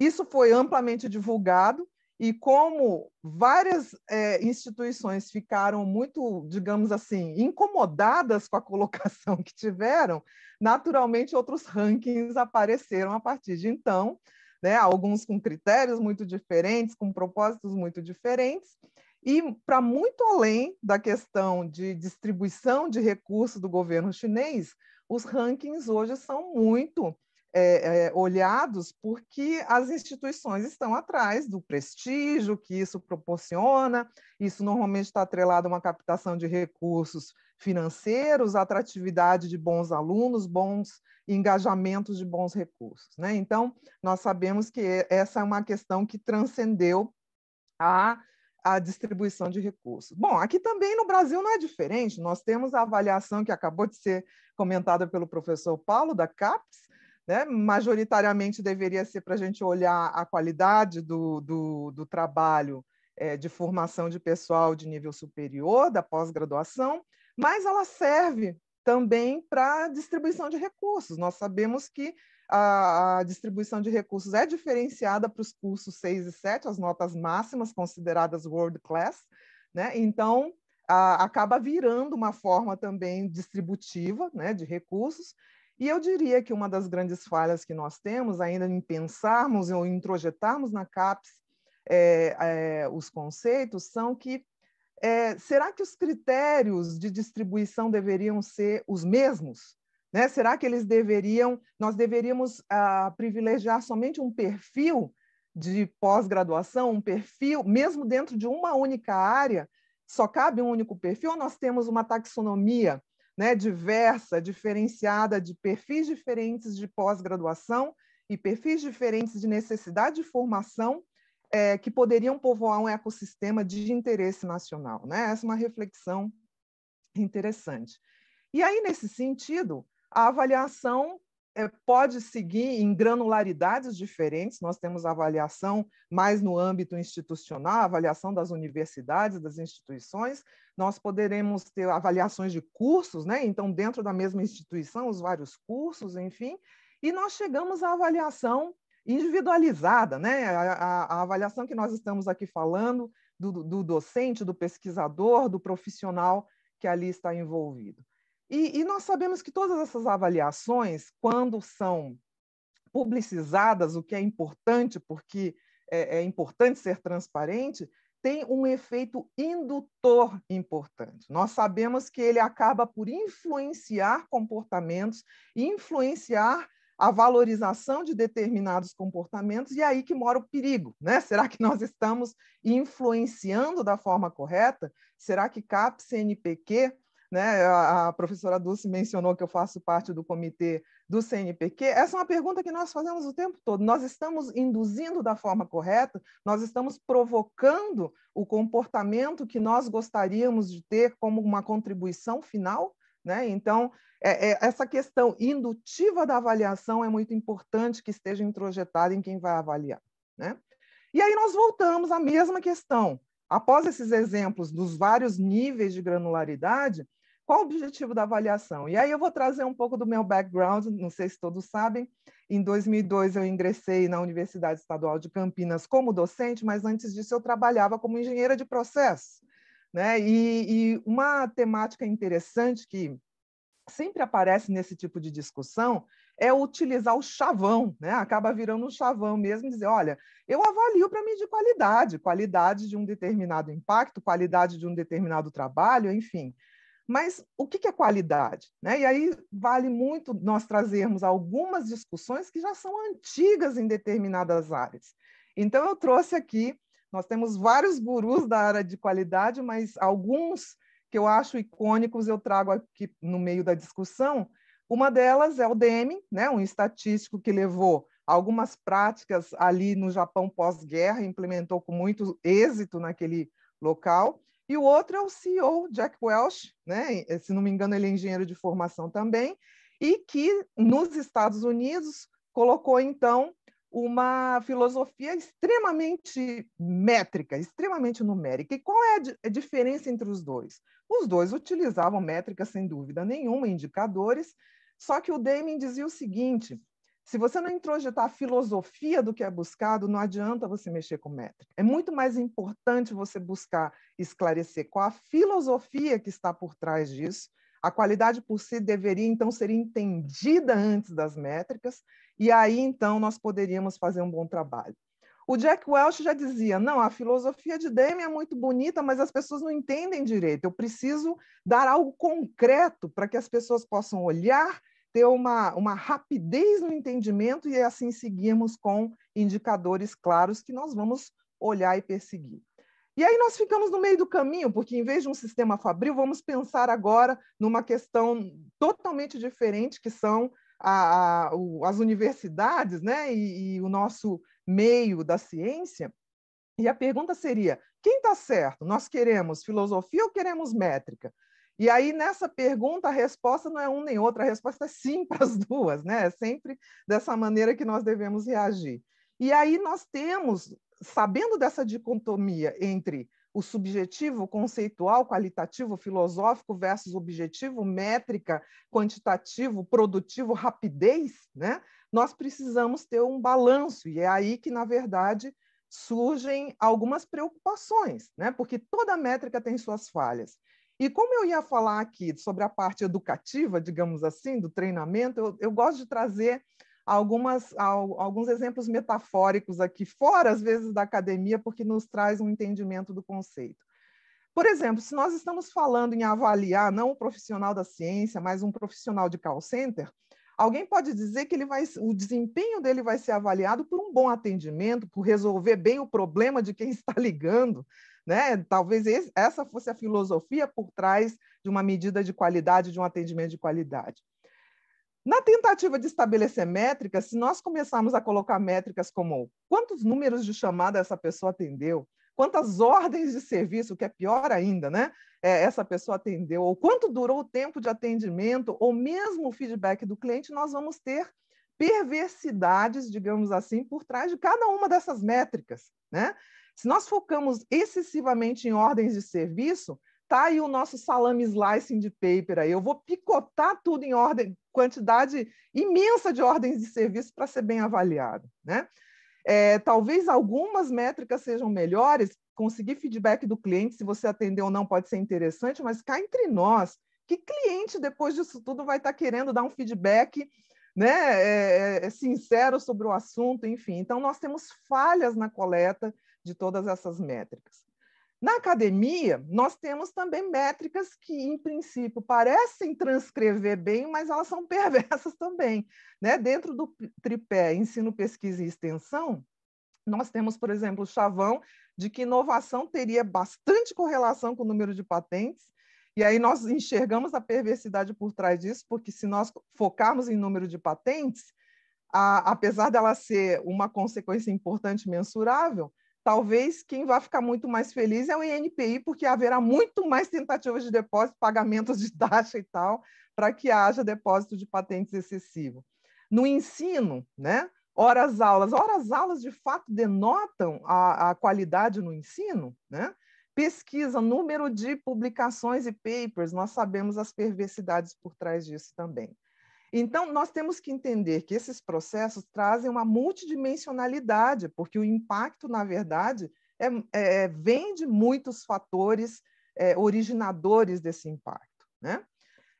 E: Isso foi amplamente divulgado e como várias é, instituições ficaram muito, digamos assim, incomodadas com a colocação que tiveram, naturalmente outros rankings apareceram a partir de então, né? alguns com critérios muito diferentes, com propósitos muito diferentes, e para muito além da questão de distribuição de recursos do governo chinês, os rankings hoje são muito é, é, olhados porque as instituições estão atrás do prestígio que isso proporciona. Isso normalmente está atrelado a uma captação de recursos financeiros, atratividade de bons alunos, bons engajamentos de bons recursos. Né? Então, nós sabemos que essa é uma questão que transcendeu a a distribuição de recursos. Bom, aqui também no Brasil não é diferente, nós temos a avaliação que acabou de ser comentada pelo professor Paulo, da CAPES, né? majoritariamente deveria ser para a gente olhar a qualidade do, do, do trabalho é, de formação de pessoal de nível superior, da pós-graduação, mas ela serve também para distribuição de recursos. Nós sabemos que a, a distribuição de recursos é diferenciada para os cursos 6 e 7, as notas máximas consideradas world class, né? Então, a, acaba virando uma forma também distributiva, né, de recursos. E eu diria que uma das grandes falhas que nós temos ainda em pensarmos ou introjetarmos na CAPES é, é, os conceitos são que é, será que os critérios de distribuição deveriam ser os mesmos? Né? Será que eles deveriam, nós deveríamos ah, privilegiar somente um perfil de pós-graduação, um perfil, mesmo dentro de uma única área, só cabe um único perfil, ou nós temos uma taxonomia né, diversa, diferenciada de perfis diferentes de pós-graduação e perfis diferentes de necessidade de formação é, que poderiam povoar um ecossistema de interesse nacional. Né? Essa é uma reflexão interessante. E aí, nesse sentido, a avaliação eh, pode seguir em granularidades diferentes. Nós temos avaliação mais no âmbito institucional, avaliação das universidades, das instituições. Nós poderemos ter avaliações de cursos, né? Então, dentro da mesma instituição, os vários cursos, enfim. E nós chegamos à avaliação individualizada, né? A, a, a avaliação que nós estamos aqui falando do, do docente, do pesquisador, do profissional que ali está envolvido. E, e nós sabemos que todas essas avaliações, quando são publicizadas, o que é importante, porque é, é importante ser transparente, tem um efeito indutor importante. Nós sabemos que ele acaba por influenciar comportamentos, influenciar a valorização de determinados comportamentos, e é aí que mora o perigo. Né? Será que nós estamos influenciando da forma correta? Será que CAP, CNPq né? A professora Dulce mencionou que eu faço parte do comitê do CNPq. Essa é uma pergunta que nós fazemos o tempo todo. Nós estamos induzindo da forma correta, nós estamos provocando o comportamento que nós gostaríamos de ter como uma contribuição final. Né? Então, é, é, essa questão indutiva da avaliação é muito importante que esteja introjetada em quem vai avaliar. Né? E aí nós voltamos à mesma questão. Após esses exemplos dos vários níveis de granularidade, qual o objetivo da avaliação? E aí eu vou trazer um pouco do meu background, não sei se todos sabem. Em 2002 eu ingressei na Universidade Estadual de Campinas como docente, mas antes disso eu trabalhava como engenheira de processo. Né? E, e uma temática interessante que sempre aparece nesse tipo de discussão é utilizar o chavão, né? Acaba virando um chavão mesmo, dizer, olha, eu avalio para medir qualidade, qualidade de um determinado impacto, qualidade de um determinado trabalho, enfim. Mas o que é qualidade? Né? E aí vale muito nós trazermos algumas discussões que já são antigas em determinadas áreas. Então, eu trouxe aqui, nós temos vários gurus da área de qualidade, mas alguns que eu acho icônicos eu trago aqui no meio da discussão. Uma delas é o Deming, né, um estatístico que levou algumas práticas ali no Japão pós-guerra, implementou com muito êxito naquele local. E o outro é o CEO, Jack Welch, né? se não me engano, ele é engenheiro de formação também, e que nos Estados Unidos colocou, então, uma filosofia extremamente métrica, extremamente numérica. E qual é a, diferença entre os dois? Os dois utilizavam métricas, sem dúvida nenhuma, indicadores, só que o Deming dizia o seguinte: se você não introjetar a filosofia do que é buscado, não adianta você mexer com métrica. É muito mais importante você buscar esclarecer qual a filosofia que está por trás disso. A qualidade por si deveria, então, ser entendida antes das métricas, e aí, então, nós poderíamos fazer um bom trabalho. O Jack Welch já dizia: não, a filosofia de Demi é muito bonita, mas as pessoas não entendem direito. Eu preciso dar algo concreto para que as pessoas possam olhar ter uma, uma rapidez no entendimento e assim seguirmos com indicadores claros que nós vamos olhar e perseguir. E aí nós ficamos no meio do caminho, porque em vez de um sistema fabril, vamos pensar agora numa questão totalmente diferente, que são a, a, o, as universidades né? E, e o nosso meio da ciência. E a pergunta seria: quem está certo? Nós queremos filosofia ou queremos métrica? E aí, nessa pergunta, a resposta não é um nem outra, a resposta é sim para as duas, né? É sempre dessa maneira que nós devemos reagir. E aí nós temos, sabendo dessa dicotomia entre o subjetivo, conceitual, qualitativo, filosófico versus objetivo, métrica, quantitativo, produtivo, rapidez, né? nós precisamos ter um balanço. E é aí que, na verdade, surgem algumas preocupações, né? porque toda métrica tem suas falhas. E como eu ia falar aqui sobre a parte educativa, digamos assim, do treinamento, eu, eu gosto de trazer algumas, al, alguns exemplos metafóricos aqui, fora às vezes da academia, porque nos traz um entendimento do conceito. Por exemplo, se nós estamos falando em avaliar não um profissional da ciência, mas um profissional de call center, alguém pode dizer que ele vai, o desempenho dele vai ser avaliado por um bom atendimento, por resolver bem o problema de quem está ligando, né? Talvez esse, essa fosse a filosofia por trás de uma medida de qualidade, de um atendimento de qualidade. Na tentativa de estabelecer métricas, se nós começarmos a colocar métricas como quantos números de chamada essa pessoa atendeu, quantas ordens de serviço, que é pior ainda, né? É, essa pessoa atendeu, ou quanto durou o tempo de atendimento, ou mesmo o feedback do cliente, nós vamos ter perversidades, digamos assim, por trás de cada uma dessas métricas, né? Se nós focamos excessivamente em ordens de serviço, tá aí o nosso salame slicing de paper aí. Eu vou picotar tudo em ordem, quantidade imensa de ordens de serviço para ser bem avaliado, né? É, talvez algumas métricas sejam melhores, conseguir feedback do cliente, se você atendeu ou não, pode ser interessante, mas cá entre nós, que cliente, depois disso tudo, vai estar tá querendo dar um feedback né, é, é, é, sincero sobre o assunto, enfim. Então, nós temos falhas na coleta de todas essas métricas. Na academia, nós temos também métricas que, em princípio, parecem transcrever bem, mas elas são perversas também. Né? Dentro do tripé ensino, pesquisa e extensão, nós temos, por exemplo, o chavão de que inovação teria bastante correlação com o número de patentes, e aí nós enxergamos a perversidade por trás disso, porque se nós focarmos em número de patentes, a, apesar dela ser uma consequência importante mensurável, Talvez quem vai ficar muito mais feliz é o INPI, porque haverá muito mais tentativas de depósito, pagamentos de taxa e tal, para que haja depósito de patentes excessivo. No ensino, né? horas aulas. Horas aulas, de fato, denotam a, a qualidade no ensino, né? Pesquisa, número de publicações e papers, nós sabemos as perversidades por trás disso também. Então, nós temos que entender que esses processos trazem uma multidimensionalidade, porque o impacto, na verdade, é, é, é vem de muitos fatores é, originadores desse impacto. Né?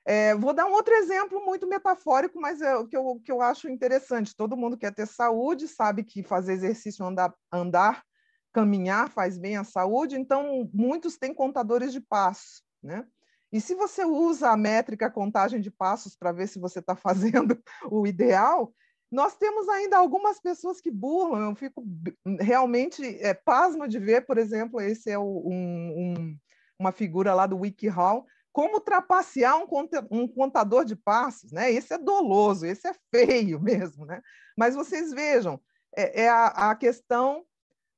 E: É, vou dar um outro exemplo muito metafórico, mas é, que, eu, que eu acho interessante. Todo mundo quer ter saúde, sabe que fazer exercício, andar, andar caminhar faz bem à saúde, então muitos têm contadores de passos. Né? E se você usa a métrica contagem de passos para ver se você está fazendo o ideal, nós temos ainda algumas pessoas que burlam. Eu fico realmente é, pasma de ver, por exemplo, esse é o, um, um, uma figura lá do WikiHow, como trapacear um, conta, um contador de passos. Né? Esse é doloso, esse é feio mesmo. Né? Mas vocês vejam, é, é a, a questão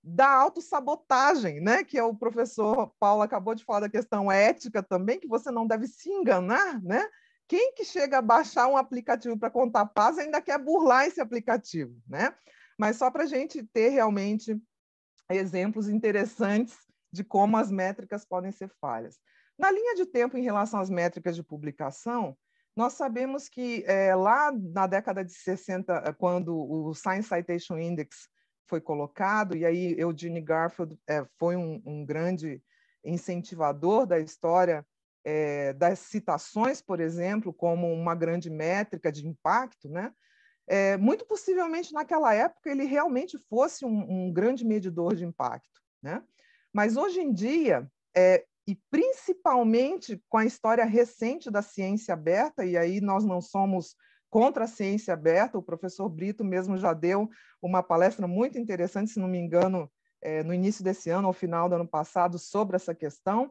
E: da autossabotagem, né? que é o professor Paulo acabou de falar da questão ética também, que você não deve se enganar. Né? Quem que chega a baixar um aplicativo para contar paz ainda quer burlar esse aplicativo. Né? Mas só para a gente ter realmente exemplos interessantes de como as métricas podem ser falhas. Na linha de tempo em relação às métricas de publicação, nós sabemos que é, lá na década de 60, quando o Science Citation Index foi colocado, e aí Eugene Garfield é, foi um, um, grande incentivador da história é, das citações, por exemplo, como uma grande métrica de impacto, né? É, muito possivelmente naquela época ele realmente fosse um, um, grande medidor de impacto, né? Mas hoje em dia, é, e principalmente com a história recente da ciência aberta, e aí nós não somos contra a ciência aberta. O professor Brito mesmo já deu uma palestra muito interessante, se não me engano, é, no início desse ano, ao final do ano passado, sobre essa questão.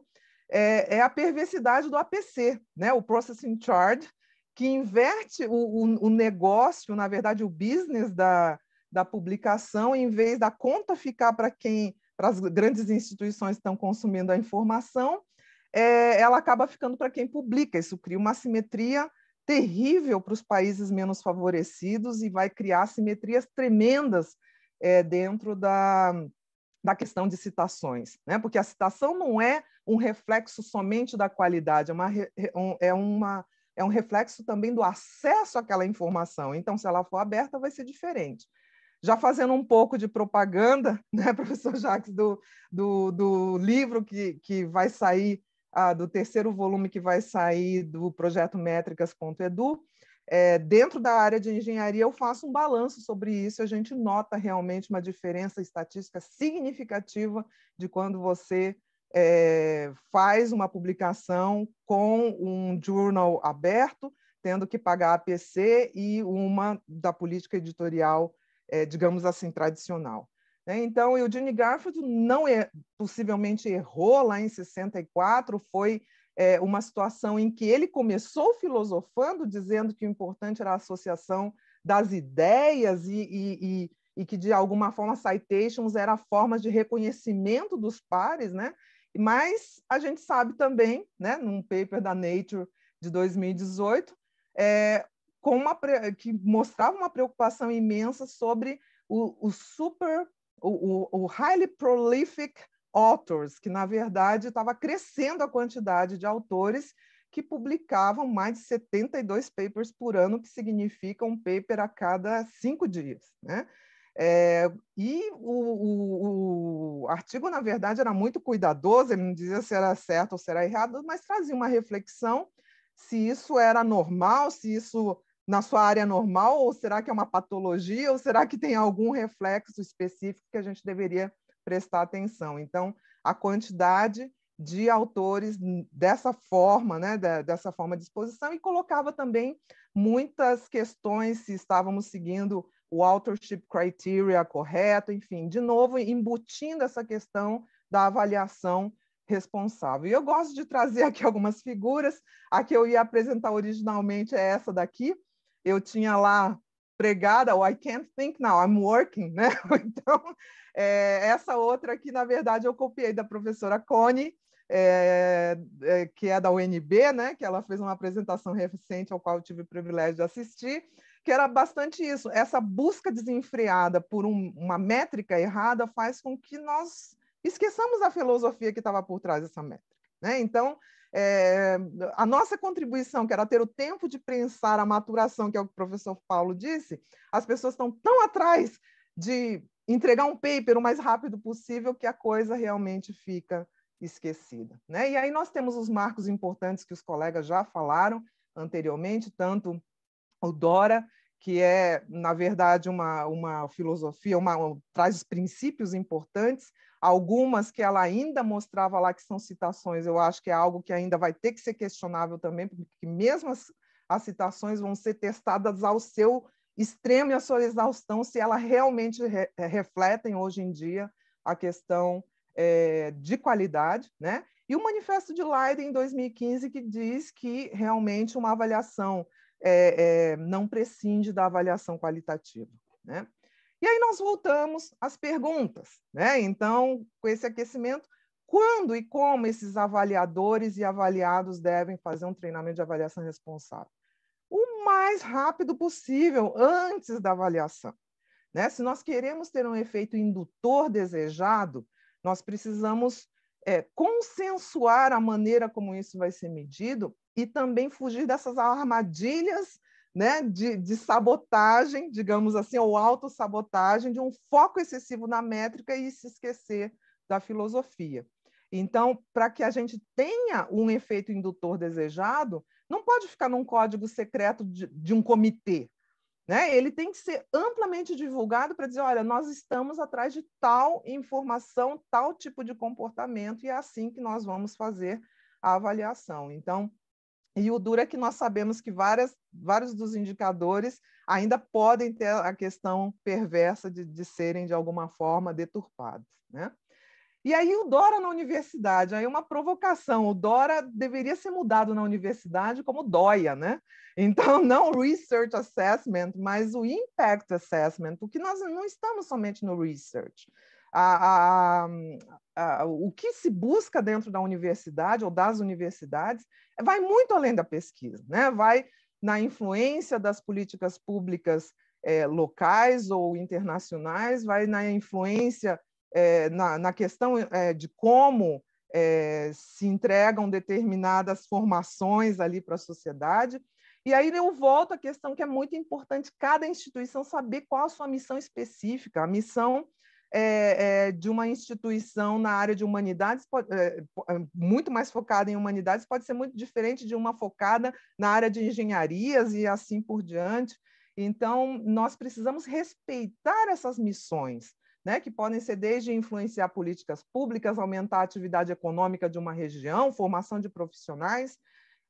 E: É, é a perversidade do APC, né? o Processing Charge, que inverte o, o, o negócio, na verdade, o business da, da publicação, em vez da conta ficar para quem, para as grandes instituições que estão consumindo a informação, é, ela acaba ficando para quem publica. Isso cria uma simetria terrível para os países menos favorecidos e vai criar simetrias tremendas é, dentro da, da questão de citações, né? porque a citação não é um reflexo somente da qualidade, é uma, é, uma, é um reflexo também do acesso àquela informação. Então, se ela for aberta, vai ser diferente. Já fazendo um pouco de propaganda, né, professor Jacques, do, do, do livro que, que vai sair ah, do terceiro volume que vai sair do projeto métricas.edu. É, dentro da área de engenharia, eu faço um balanço sobre isso. A gente nota realmente uma diferença estatística significativa de quando você é, faz uma publicação com um journal aberto, tendo que pagar a e uma da política editorial, é, digamos assim, tradicional. Né? Então, o Johnny Garfield não é possivelmente errou lá em 64, foi é, uma situação em que ele começou filosofando, dizendo que o importante era a associação das ideias e, e, e, e que, de alguma forma, citations era formas de reconhecimento dos pares, né? Mas a gente sabe também, né, num paper da Nature de 2018, é, com uma, que mostrava uma preocupação imensa sobre o, o super o, o, Highly Prolific Authors, que na verdade estava crescendo a quantidade de autores que publicavam mais de 72 papers por ano, que significa um paper a cada cinco dias. Né? É, e o, o, o, artigo, na verdade, era muito cuidadoso, ele não dizia se era certo ou se era errado, mas trazia uma reflexão se isso era normal, se isso na sua área normal, ou será que é uma patologia, ou será que tem algum reflexo específico que a gente deveria prestar atenção? Então, a quantidade de autores dessa forma, né, dessa forma de exposição, e colocava também muitas questões se estávamos seguindo o authorship criteria correto, enfim, de novo embutindo essa questão da avaliação responsável. E eu gosto de trazer aqui algumas figuras. A que eu ia apresentar originalmente é essa daqui, eu tinha lá pregada o oh, I can't think now, I'm working, né? Então, é, essa outra aqui, na verdade, eu copiei da professora Cone, é, é, que é da UNB, né? Que ela fez uma apresentação recente ao qual eu tive o privilégio de assistir, que era bastante isso. Essa busca desenfreada por um, uma métrica errada faz com que nós esqueçamos a filosofia que estava por trás dessa métrica, né? Então, é, a nossa contribuição, que era ter o tempo de pensar a maturação, que é o que o professor Paulo disse, as pessoas estão tão atrás de entregar um paper o mais rápido possível que a coisa realmente fica esquecida. Né? E aí nós temos os marcos importantes que os colegas já falaram anteriormente, tanto o Dora, que é, na verdade, uma, uma filosofia, uma, traz os princípios importantes algumas que ela ainda mostrava lá que são citações, eu acho que é algo que ainda vai ter que ser questionável também, porque mesmo as, as citações vão ser testadas ao seu extremo e à sua exaustão, se ela realmente re, eh, refletem hoje em dia a questão é, de qualidade, né? E o Manifesto de Leiden, em 2015, que diz que realmente uma avaliação é, é, não prescinde da avaliação qualitativa, né? E aí nós voltamos às perguntas, né? Então, com esse aquecimento, quando e como esses avaliadores e avaliados devem fazer um treinamento de avaliação responsável? O mais rápido possível, antes da avaliação. Né? Se nós queremos ter um efeito indutor desejado, nós precisamos é, consensuar a maneira como isso vai ser medido e também fugir dessas armadilhas né, de, de sabotagem, digamos assim, ou autossabotagem, de um foco excessivo na métrica e se esquecer da filosofia. Então, para que a gente tenha um efeito indutor desejado, não pode ficar num código secreto de, de um comitê. Né? Ele tem que ser amplamente divulgado para dizer: olha, nós estamos atrás de tal informação, tal tipo de comportamento, e é assim que nós vamos fazer a avaliação. Então, e o duro é que nós sabemos que várias, vários dos indicadores ainda podem ter a questão perversa de, de serem, de alguma forma, deturpados. Né? E aí o Dora na universidade, aí uma provocação, o Dora deveria ser mudado na universidade como DOIA, né? Então, não Research Assessment, mas o Impact Assessment, porque nós não estamos somente no research. A, a, o que se busca dentro da universidade ou das universidades vai muito além da pesquisa, né? vai na influência das políticas públicas eh, locais ou internacionais, vai na influência eh, na, na, questão eh, de como se entregam determinadas formações ali para a sociedade. E aí eu volto à questão que é muito importante cada instituição saber qual a sua missão específica, a missão é, é, de uma instituição na área de humanidades, pode, é, é, muito mais focada em humanidades, pode ser muito diferente de uma focada na área de engenharias e assim por diante. Então, nós precisamos respeitar essas missões. Né, que podem ser desde influenciar políticas públicas, aumentar a atividade econômica de uma região, formação de profissionais.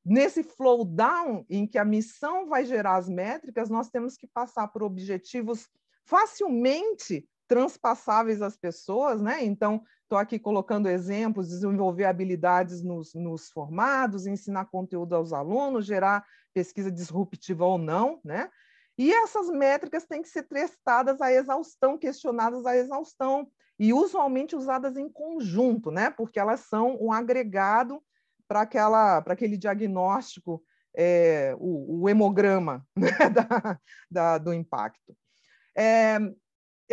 E: Nesse flow down, em que a missão vai gerar as métricas, nós temos que passar por objetivos facilmente transpassáveis às pessoas, né? Então, estou aqui colocando exemplos, desenvolver habilidades nos, nos, formados, ensinar conteúdo aos alunos, gerar pesquisa disruptiva ou não, né? E essas métricas têm que ser testadas à exaustão, questionadas à exaustão, e usualmente usadas em conjunto, né? Porque elas são um agregado para aquele diagnóstico, é, o, o, hemograma né? da, da, do impacto. É,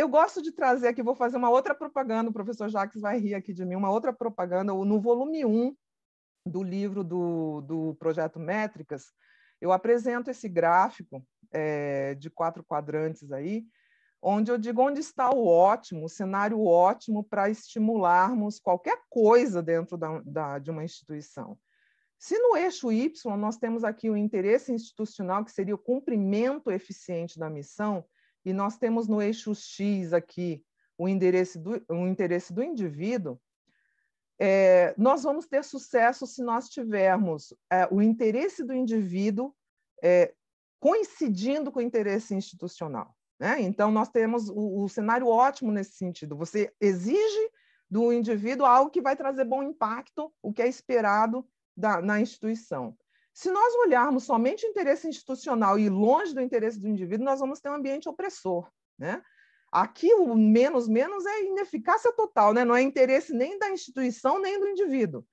E: eu gosto de trazer aqui, vou fazer uma outra propaganda, o professor Jacques vai rir aqui de mim, uma outra propaganda, no volume 1 do livro do, do Projeto Métricas, eu apresento esse gráfico é, de quatro quadrantes aí, onde eu digo onde está o ótimo, o cenário ótimo para estimularmos qualquer coisa dentro da, da, de uma instituição. Se no eixo Y nós temos aqui o interesse institucional, que seria o cumprimento eficiente da missão, e nós temos no eixo X aqui o interesse do, o interesse do indivíduo, é, nós vamos ter sucesso se nós tivermos é, o interesse do indivíduo é, coincidindo com o interesse institucional. Né? Então, nós temos o, o cenário ótimo nesse sentido. Você exige do indivíduo algo que vai trazer bom impacto, o que é esperado da, na instituição. Se nós olharmos somente o interesse institucional e longe do interesse do indivíduo, nós vamos ter um ambiente opressor, né? Aqui o menos menos é ineficácia total, né? Não é interesse nem da instituição nem do indivíduo.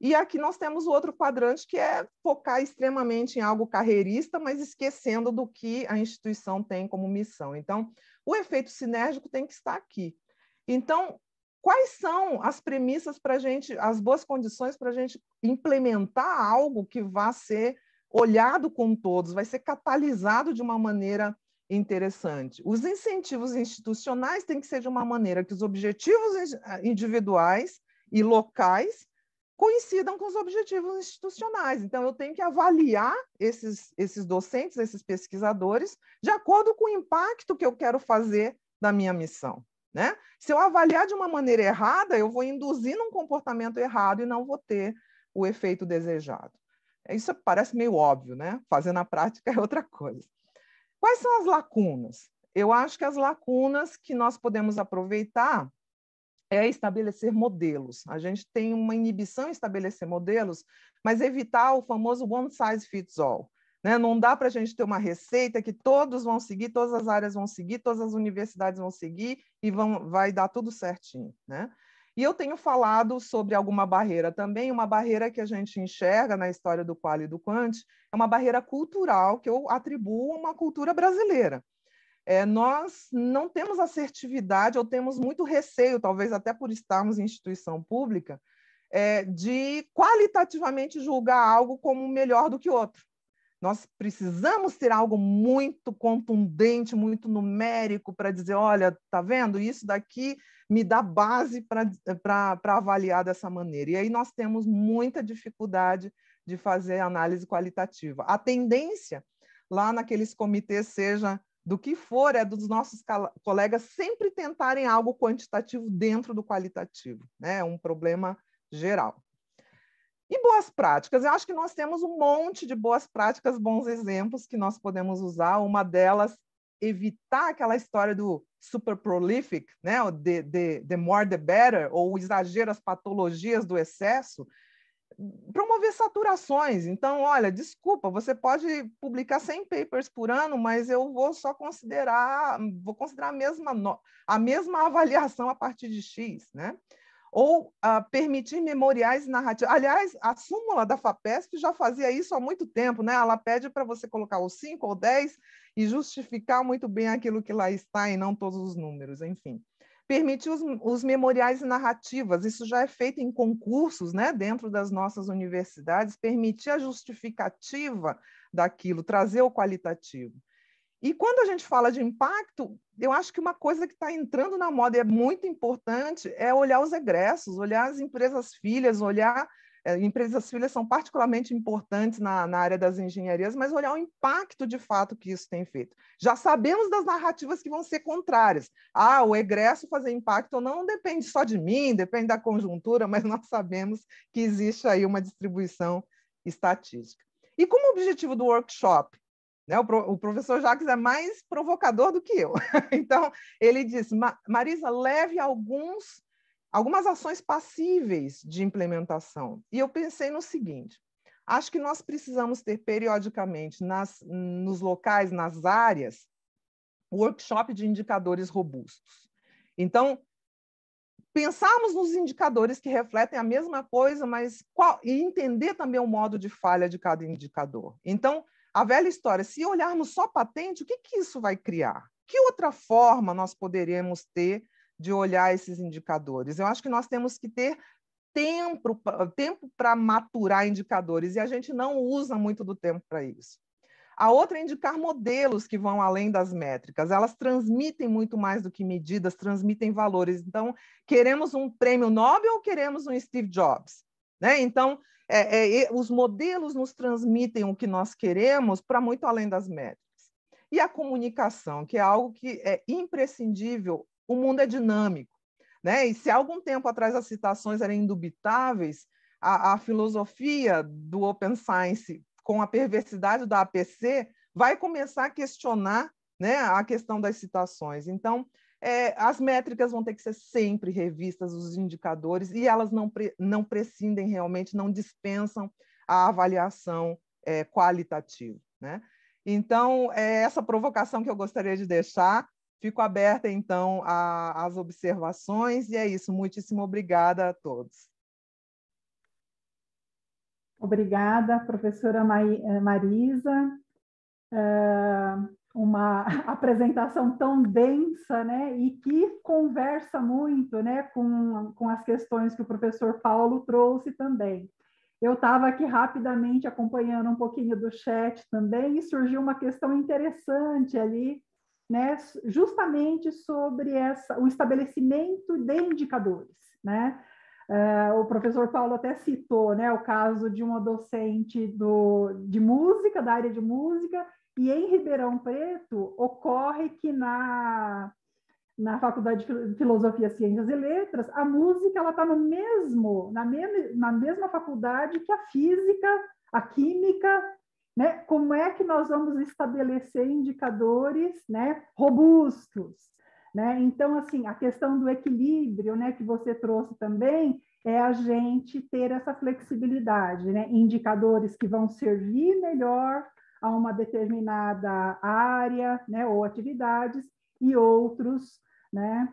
E: E aqui nós temos o outro quadrante que é focar extremamente em algo carreirista, mas esquecendo do que a instituição tem como missão. Então, o efeito sinérgico tem que estar aqui. Então, quais são as premissas para a gente, as boas condições para a gente implementar algo que vá ser olhado com todos, vai ser catalisado de uma maneira interessante. Os incentivos institucionais têm que ser de uma maneira que os objetivos eh, individuais e locais coincidam com os objetivos institucionais. Então, eu tenho que avaliar esses, esses docentes, esses pesquisadores, de acordo com o impacto que eu quero fazer da minha missão. Né? Se eu avaliar de uma maneira errada, eu vou induzir um comportamento errado e não vou ter o efeito desejado. Isso parece meio óbvio, né? Fazer na prática é outra coisa. Quais são as lacunas? Eu acho que as lacunas que nós podemos aproveitar é estabelecer modelos. A gente tem uma inibição em estabelecer modelos, mas evitar o famoso one size fits all. Né? Não dá para a gente ter uma receita que todos vão seguir, todas as áreas vão seguir, todas as universidades vão seguir e vão, vai dar tudo certinho. Né? E eu tenho falado sobre alguma barreira também, uma barreira que a gente enxerga na história do qual e do quant, é uma barreira cultural que eu atribuo a uma cultura brasileira. É, nós não temos assertividade ou temos muito receio, talvez até por estarmos em instituição pública, é, de qualitativamente julgar algo como melhor do que outro. Nós precisamos ter algo muito contundente, muito numérico para dizer, olha, tá vendo? Isso daqui me dá base para avaliar dessa maneira. E aí nós temos muita dificuldade de fazer análise qualitativa. A tendência lá naqueles comitês, seja do que for, é dos nossos colegas sempre tentarem algo quantitativo dentro do qualitativo. Né? É né? um problema geral. E boas práticas. Eu acho que nós temos um monte de boas práticas, bons exemplos que nós podemos usar. Uma delas, evitar aquela história do super prolific, né? O the, the, the more the better, ou o exagero, as patologias do excesso. Promover saturações. Então, olha, desculpa, você pode publicar 100 papers por ano, mas eu vou só considerar, vou considerar a mesma, a mesma avaliação a partir de X, né? ou ah, permitir memoriais narrativos. Aliás, a súmula da FAPESP já fazia isso há muito tempo, né? Ela pede para você colocar os 5 ou 10 e justificar muito bem aquilo que lá está e não todos os números, enfim. Permitir os, os memoriais narrativas, isso já é feito em concursos, né? Dentro das nossas universidades, permitir a justificativa daquilo, trazer o qualitativo. E quando a gente fala de impacto, eu acho que uma coisa que está entrando na moda e é muito importante é olhar os egressos, olhar as empresas filhas, olhar. É, empresas filhas são particularmente importantes na, na área das engenharias, mas olhar o impacto de fato que isso tem feito. Já sabemos das narrativas que vão ser contrárias. Ah, o egresso fazer impacto ou não, não depende só de mim, depende da conjuntura, mas nós sabemos que existe aí uma distribuição estatística. E como objetivo do workshop? Né? O, pro, o professor Jacques é mais provocador do que eu. então, ele diz: Marisa, leve alguns, algumas ações passíveis de implementação. E eu pensei no seguinte: acho que nós precisamos ter periodicamente nas, nos locais, nas áreas, workshop de indicadores robustos. Então, pensarmos nos indicadores que refletem a mesma coisa, mas qual, e entender também o modo de falha de cada indicador. Então, a velha história, se olharmos só patente, o que, que isso vai criar? Que outra forma nós poderemos ter de olhar esses indicadores? Eu acho que nós temos que ter tempo, tempo para maturar indicadores, e a gente não usa muito do tempo para isso. A outra é indicar modelos que vão além das métricas. Elas transmitem muito mais do que medidas, transmitem valores. Então, queremos um prêmio Nobel ou queremos um Steve Jobs? Né? Então, é, é, os modelos nos transmitem o que nós queremos para muito além das métricas. E a comunicação, que é algo que é imprescindível, o mundo é dinâmico. Né? E se algum tempo atrás as citações eram indubitáveis, a, a filosofia do Open Science com a perversidade da APC vai começar a questionar né, a questão das citações. Então, é, as métricas vão ter que ser sempre revistas, os indicadores, e elas não, pre, não prescindem realmente, não dispensam a avaliação é, qualitativa. Né? Então, é essa provocação que eu gostaria de deixar. Fico aberta, então, às observações, e é isso. Muitíssimo obrigada a todos.
D: Obrigada, professora eh, Marisa. Uh uma apresentação tão densa, né, e que conversa muito, né, com, com as questões que o professor Paulo trouxe também. Eu estava aqui rapidamente acompanhando um pouquinho do chat também e surgiu uma questão interessante ali, né, justamente sobre essa, o estabelecimento de indicadores, né, Uh, o professor Paulo até citou né, o caso de uma docente do, de música, da área de música, e em Ribeirão Preto, ocorre que na, na Faculdade de Filosofia, Ciências e Letras, a música ela está no mesmo, na, mesma na mesma faculdade que a física, a química, né? Como é que nós vamos estabelecer indicadores, né, robustos, né? Então, assim, a questão do equilíbrio, né, que você trouxe também, é a gente ter essa flexibilidade, né? Indicadores que vão servir melhor a uma determinada área né, ou atividades, e outros né,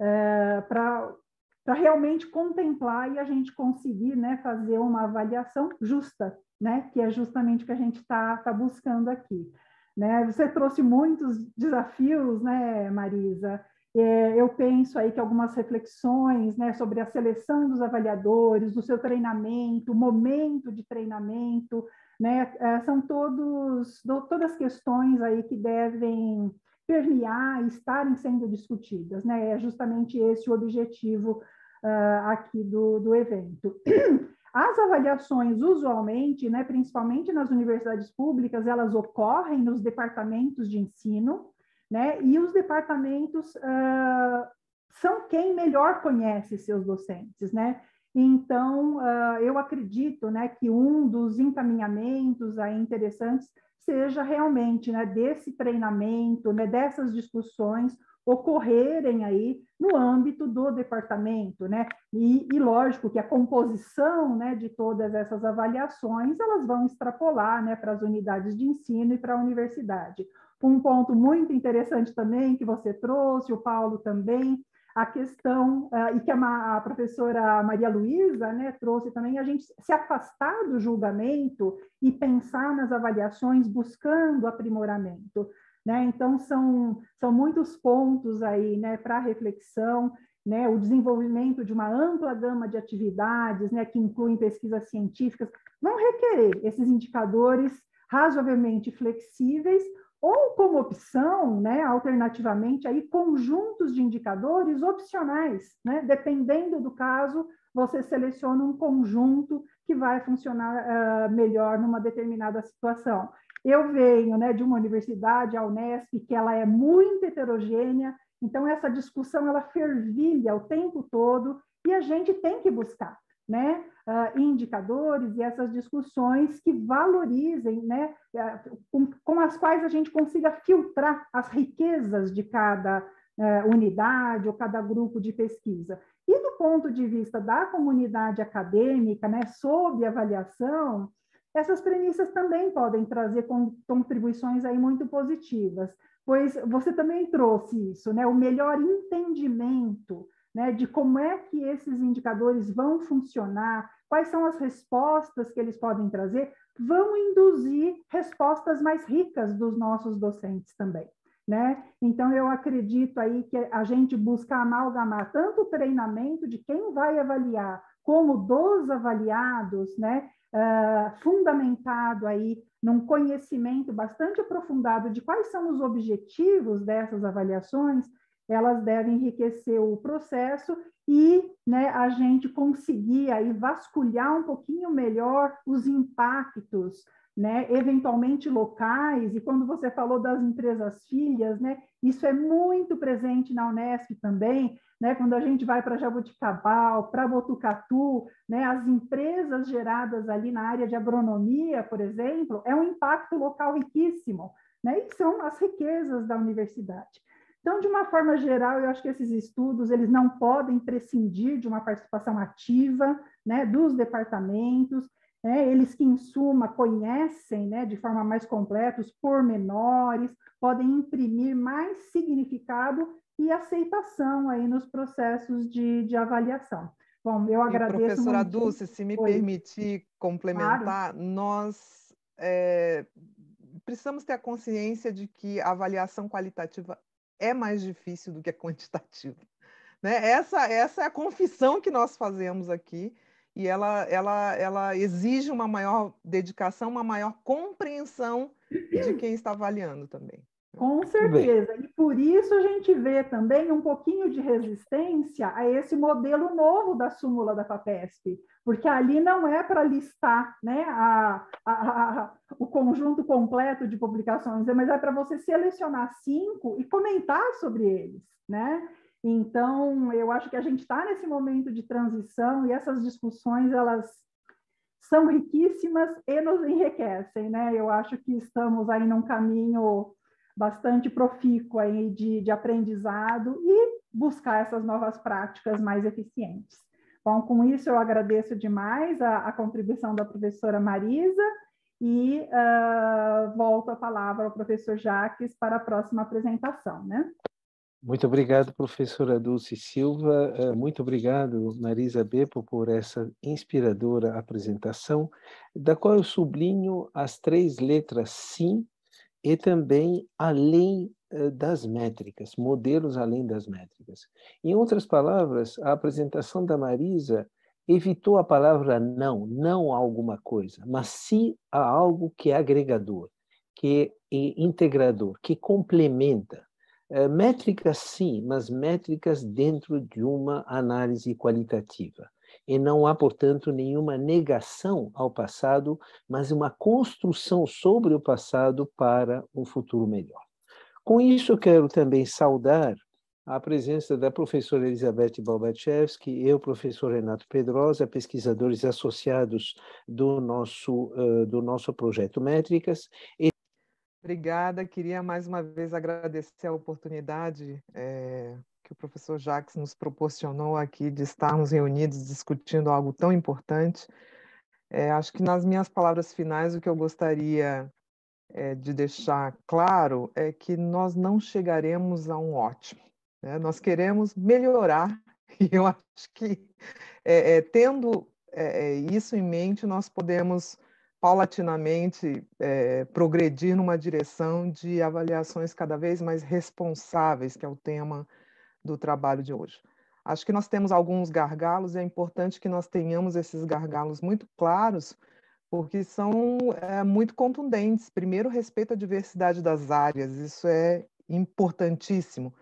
D: é, para realmente contemplar e a gente conseguir né, fazer uma avaliação justa, né, que é justamente o que a gente está tá buscando aqui. Né? Você trouxe muitos desafios, né, Marisa? É, eu penso aí que algumas reflexões né, sobre a seleção dos avaliadores, do seu treinamento, momento de treinamento, né? Eh, são todos, todas questões aí que devem permear e estarem sendo discutidas. Né? É justamente esse o objetivo uh, aqui do, do evento. As avaliações, usualmente, né, principalmente nas universidades públicas, elas ocorrem nos departamentos de ensino, né, e os departamentos uh, são quem melhor conhece seus docentes, né? Então, ah, eu acredito né, que um dos encaminhamentos aí interessantes seja realmente né, desse treinamento, né, dessas discussões ocorrerem aí no âmbito do departamento, né? E, e lógico que a composição, né, de todas essas avaliações, elas vão extrapolar, né, para as unidades de ensino e para a universidade. Um ponto muito interessante também que você trouxe, o Paulo também, a questão, eh, e que a, professora Maria Luísa né, trouxe também, a gente se afastar do julgamento e pensar nas avaliações buscando aprimoramento. Né? Então, são, são muitos pontos aí né, para reflexão. Né, o desenvolvimento de uma ampla gama de atividades, né, que incluem pesquisas científicas, vão requerer esses indicadores razoavelmente flexíveis, ou como opção, né, alternativamente, aí, conjuntos de indicadores opcionais, né, dependendo do caso, você seleciona um conjunto que vai funcionar uh, melhor numa determinada situação. Eu venho né, de uma universidade, a Unesp, que ela é muito heterogênea, então essa discussão ela fervilha o tempo todo e a gente tem que buscar né, uh, indicadores e essas discussões que valorizem, né, uh, com, com, as quais a gente consiga filtrar as riquezas de cada uh, unidade ou cada grupo de pesquisa. E do ponto de vista da comunidade acadêmica, né, sob avaliação, essas premissas também podem trazer contribuições aí muito positivas, pois você também trouxe isso, né, o melhor entendimento né, de como é que esses indicadores vão funcionar, quais são as respostas que eles podem trazer, vão induzir respostas mais ricas dos nossos docentes também. Né? Então, eu acredito aí que a gente busca amalgamar tanto o treinamento de quem vai avaliar, como dos avaliados, né? Uh, fundamentado aí num conhecimento bastante aprofundado de quais são os objetivos dessas avaliações, elas devem enriquecer o processo e né, a gente conseguir aí vasculhar um pouquinho melhor os impactos, né, eventualmente locais, e quando você falou das empresas filhas, né, isso é muito presente na Unesp também, né, quando a gente vai para Jabuticabal, para Botucatu, né, as empresas geradas ali na área de agronomia, por exemplo, é um impacto local riquíssimo, né, e são as riquezas da universidade. Então, de uma forma geral, eu acho que esses estudos eles não podem prescindir de uma participação ativa né, dos departamentos, né, eles que, em suma, conhecem né, de forma mais completa os pormenores, podem imprimir mais significado e aceitação aí nos processos de, de avaliação. Bom, eu agradeço. E professora muito. Dulce, se me Oi.
E: permitir complementar, claro. nós é, precisamos ter a consciência de que a avaliação qualitativa é mais difícil do que é quantitativo. Né? Essa, essa é a confissão que nós fazemos aqui e ela, ela, ela exige uma maior dedicação, uma
D: maior compreensão de quem está avaliando também. Com certeza. E por isso a gente vê também um pouquinho de resistência a esse modelo novo da súmula da FAPESP, porque ali não é para listar né, a, a, a, o conjunto completo de publicações, né, mas é para você selecionar cinco e comentar sobre eles. Né? Então, eu acho que a gente está nesse momento de transição e essas discussões, elas são riquíssimas e nos enriquecem, né? Eu acho que estamos aí num caminho bastante profícuo aí de, de aprendizado e buscar essas novas práticas mais eficientes. Bom, com isso eu agradeço demais a, a contribuição da professora Marisa e uh, volto a palavra ao professor Jaques para a próxima apresentação, né?
A: Muito obrigado, professora Dulce Silva. Eh, muito obrigado, Marisa Beppo, por essa inspiradora apresentação, da qual eu sublinho as três letras sim e também além eh, das métricas, modelos além das métricas. Em outras palavras, a apresentação da Marisa evitou a palavra não, não a alguma coisa, mas sim a algo que é agregador, que é integrador, que complementa. Eh, métricas sim, mas métricas dentro de uma análise qualitativa. E não há, portanto, nenhuma negação ao passado, mas uma construção sobre o passado para um futuro melhor. Com isso, quero também saudar a presença da professora Elizabeth Balbachevski, eu, professor Renato Pedrosa, pesquisadores associados do nosso, eh, do nosso projeto Métricas.
E: Obrigada, queria mais uma vez agradecer a oportunidade é, que o professor Jacques nos proporcionou aqui de estarmos reunidos discutindo algo tão importante. É, acho que nas minhas palavras finais, o que eu gostaria é, de deixar claro é que nós não chegaremos a um ótimo. Né? Nós queremos melhorar, e eu acho que é, é tendo é, é, isso em mente, nós podemos paulatinamente é, progredir numa direção de avaliações cada vez mais responsáveis, que é o tema do trabalho de hoje. Acho que nós temos alguns gargalos e é importante que nós tenhamos esses gargalos muito claros, porque são é, muito contundentes. Primeiro, respeito à diversidade das áreas, isso é importantíssimo,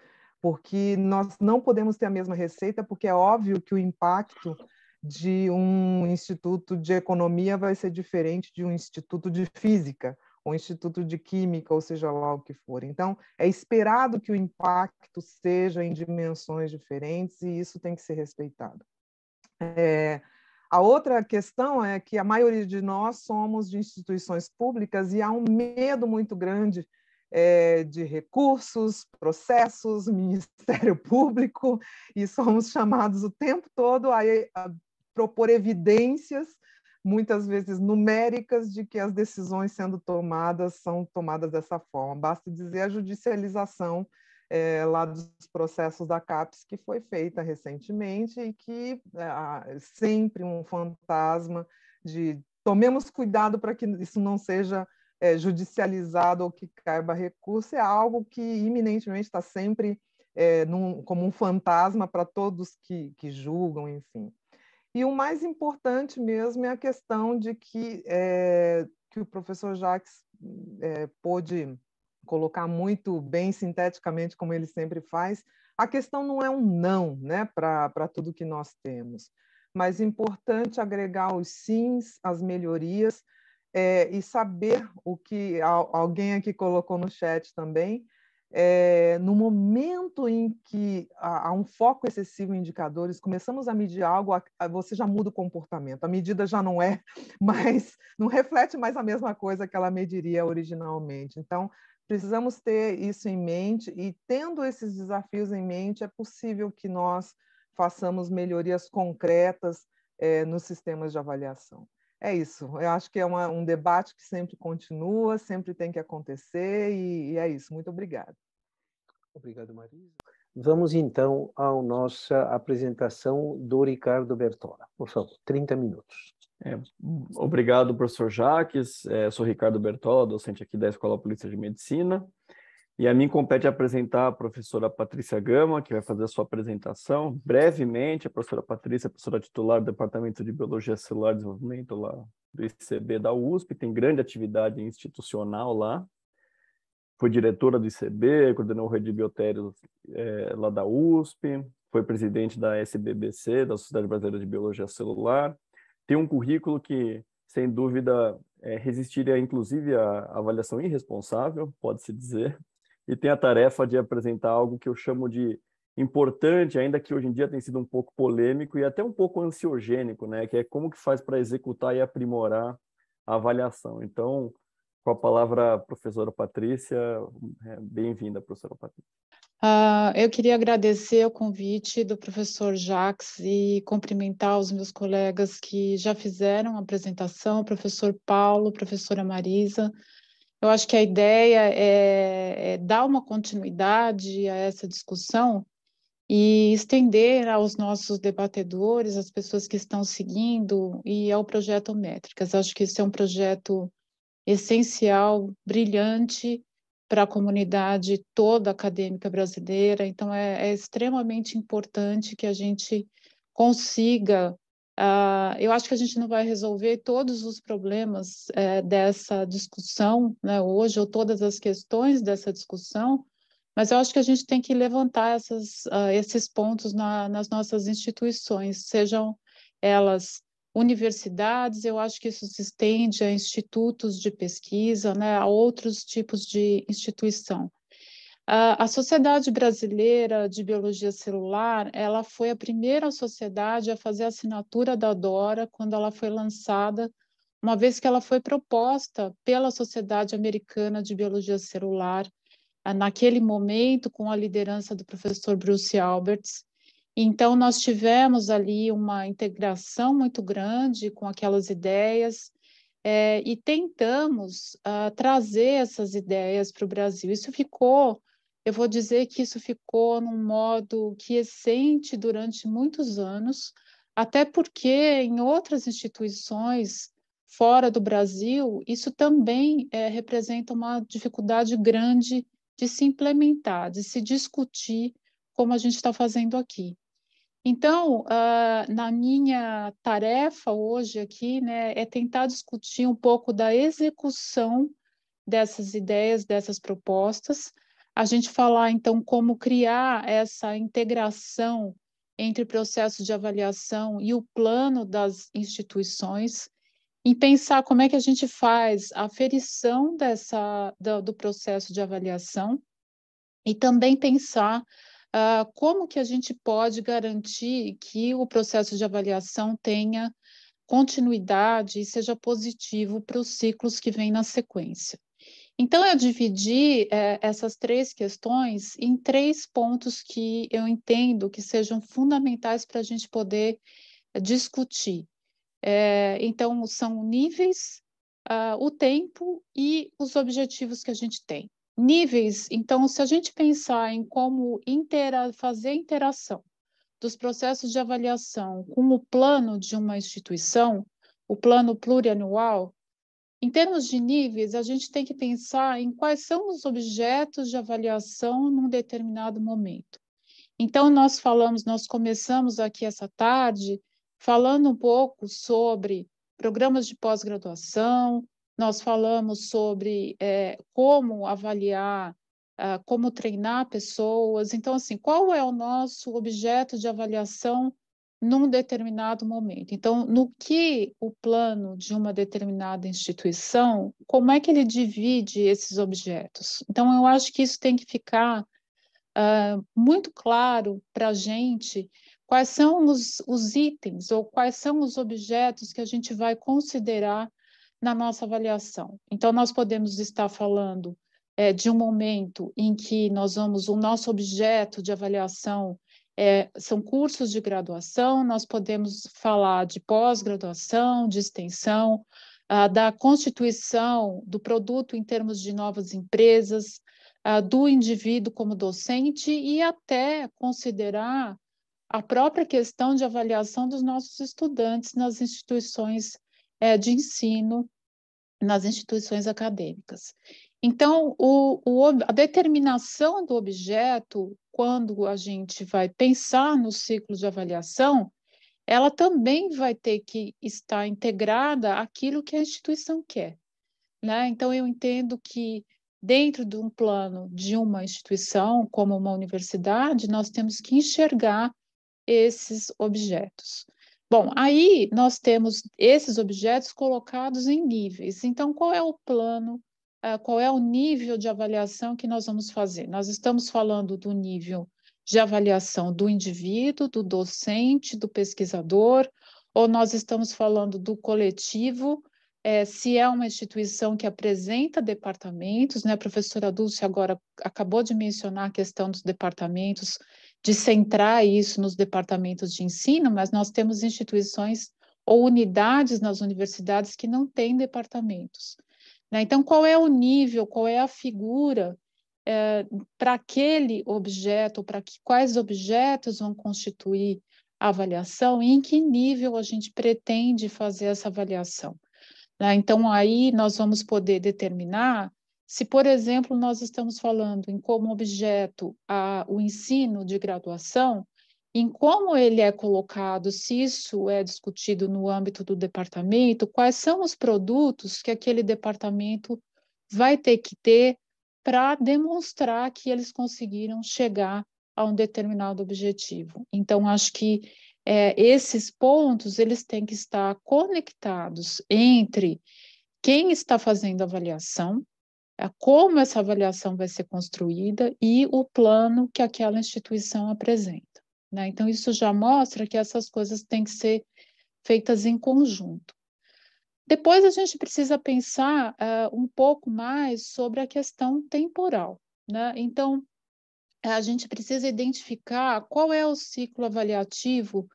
E: porque nós não podemos ter a mesma receita, porque é óbvio que o impacto de um instituto de economia vai ser diferente de um instituto de física ou Instituto de Química, ou seja lá o que for. Então, é esperado que o impacto seja em dimensões diferentes e isso tem que ser respeitado. É, a outra questão é que a maioria de nós somos de instituições públicas e há um medo muito grande é, de recursos, processos, Ministério Público, e somos chamados o tempo todo a, a propor evidências muitas vezes numéricas, de que as decisões sendo tomadas são tomadas dessa forma. Basta dizer a judicialização é, lá dos processos da CAPES que foi feita recentemente e que é sempre um fantasma de tomemos cuidado para que isso não seja é, judicializado ou que caiba recurso, é algo que iminentemente está sempre é, num, como um fantasma para todos que, que julgam, enfim. E o mais importante mesmo é a questão de que, é, que o professor Jacques é, pôde colocar muito bem sinteticamente, como ele sempre faz, a questão não é um não né, para tudo que nós temos, mas é importante agregar os sims, as melhorias, é, e saber o que alguém aqui colocou no chat também, é, no momento em que há, um foco excessivo em indicadores, começamos a medir algo, você já muda o comportamento. A medida já não é mais, não reflete mais a mesma coisa que ela mediria originalmente. Então, precisamos ter isso em mente e tendo esses desafios em mente, é possível que nós façamos melhorias concretas é, nos sistemas de avaliação é isso. Eu acho que é uma, um debate que sempre continua, sempre tem que acontecer, e, e é isso. Muito obrigada.
A: Obrigado, Marisa. Vamos então à nossa apresentação do Ricardo
F: Bertola. Por favor, 30
A: minutos. É,
F: obrigado, professor Jaques. É, sou Ricardo Bertola, docente aqui da Escola Polícia de Medicina. E a mim compete apresentar a professora Patrícia Gama, que vai fazer a sua apresentação brevemente. A professora Patrícia é professora titular do Departamento de Biologia Celular e Desenvolvimento lá do ICB da USP, tem grande atividade institucional lá. Foi diretora do ICB, coordenou a rede de biotérios é, lá da USP, foi presidente da SBBC, da Sociedade Brasileira de Biologia Celular. Tem um currículo que, sem dúvida, é, resistiria inclusive à avaliação irresponsável, pode-se dizer, e tem a tarefa de apresentar algo que eu chamo de importante, ainda que hoje em dia tenha sido um pouco polêmico e até um pouco ansiogênico, né? Que é como que faz para executar e aprimorar a avaliação. Então, com a palavra professora Patrícia, é, bem-vinda, professora Patrícia.
G: Uh, eu queria agradecer o convite do professor Jax e cumprimentar os meus colegas que já fizeram a apresentação, o professor Paulo, professora Marisa, eu acho que a ideia é, é dar uma continuidade a essa discussão e estender aos nossos debatedores, às pessoas que estão seguindo e ao projeto Métricas. Acho que esse é um projeto essencial, brilhante para a comunidade toda acadêmica brasileira. Então, é, é extremamente importante que a gente consiga Uh, eu acho que a gente não vai resolver todos os problemas é, dessa discussão né, hoje, ou todas as questões dessa discussão, mas eu acho que a gente tem que levantar essas, uh, esses pontos na, nas nossas instituições, sejam elas universidades, eu acho que isso se estende a institutos de pesquisa, né, a outros tipos de instituição. A Sociedade Brasileira de Biologia Celular, ela foi a primeira sociedade a fazer a assinatura da DORA quando ela foi lançada, uma vez que ela foi proposta pela Sociedade Americana de Biologia Celular, naquele momento com a liderança do professor Bruce Alberts. Então, nós tivemos ali uma integração muito grande com aquelas ideias é, e tentamos uh, trazer essas ideias para o Brasil. Isso ficou eu vou dizer que isso ficou num modo quiescente é durante muitos anos, até porque em outras instituições fora do Brasil, isso também é, representa uma dificuldade grande de se implementar, de se discutir como a gente está fazendo aqui. Então, uh, na minha tarefa hoje aqui, né, é tentar discutir um pouco da execução dessas ideias, dessas propostas, a gente falar então como criar essa integração entre o processo de avaliação e o plano das instituições e pensar como é que a gente faz a ferição dessa, do, do processo de avaliação e também pensar uh, como que a gente pode garantir que o processo de avaliação tenha continuidade e seja positivo para os ciclos que vêm na sequência. Então, eu dividi é, essas três questões em três pontos que eu entendo que sejam fundamentais para a gente poder eh, discutir. É, então, são níveis, uh, o tempo e os objetivos que a gente tem. Níveis, então, se a gente pensar em como intera fazer interação dos processos de avaliação com o plano de uma instituição, o plano plurianual, em termos de níveis, a gente tem que pensar em quais são os objetos de avaliação num determinado momento. Então, nós falamos, nós começamos aqui essa tarde falando um pouco sobre programas de pós-graduação, nós falamos sobre é, como avaliar, uh, como treinar pessoas. Então, assim, qual é o nosso objeto de avaliação num determinado momento. Então, no que o plano de uma determinada instituição, como é que ele divide esses objetos? Então, eu acho que isso tem que ficar uh, muito claro para a gente quais são os, os itens ou quais são os objetos que a gente vai considerar na nossa avaliação. Então, nós podemos estar falando é, de um momento em que nós vamos, o nosso objeto de avaliação é, são cursos de graduação, nós podemos falar de pós-graduação, de extensão, ah, da constituição do produto em termos de novas empresas, ah, do indivíduo como docente e até considerar a própria questão de avaliação dos nossos estudantes nas instituições é, de ensino, nas instituições acadêmicas. Então, o, o, a determinação do objeto quando a gente vai pensar no ciclo de avaliação, ela também vai ter que estar integrada àquilo que a instituição quer. Né? Então, eu entendo que, dentro de um plano de uma instituição, como uma universidade, nós temos que enxergar esses objetos. Bom, aí nós temos esses objetos colocados em níveis. Então, qual é o plano ah, qual é o nível de avaliação que nós vamos fazer. Nós estamos falando do nível de avaliação do indivíduo, do docente, do pesquisador, ou nós estamos falando do coletivo, é, se é uma instituição que apresenta departamentos, né? A professora Dulce agora acabou de mencionar a questão dos departamentos, de centrar isso nos departamentos de ensino, mas nós temos instituições ou unidades nas universidades que não têm departamentos. Né? Então, qual é o nível, qual é a figura é, para aquele objeto, para quais objetos vão constituir a avaliação e em que nível a gente pretende fazer essa avaliação. Né? Então, aí nós vamos poder determinar se, por exemplo, nós estamos falando em como objeto a, o ensino de graduação, em como ele é colocado, se isso é discutido no âmbito do departamento, quais são os produtos que aquele departamento vai ter que ter para demonstrar que eles conseguiram chegar a um determinado objetivo. Então, acho que é, esses pontos eles têm que estar conectados entre quem está fazendo a avaliação, como essa avaliação vai ser construída e o plano que aquela instituição apresenta. Né? Então, isso já mostra que essas coisas têm que ser feitas em conjunto. Depois, a gente precisa pensar uh, um pouco mais sobre a questão temporal. Né? Então, eh, a gente precisa identificar qual é o ciclo avaliativo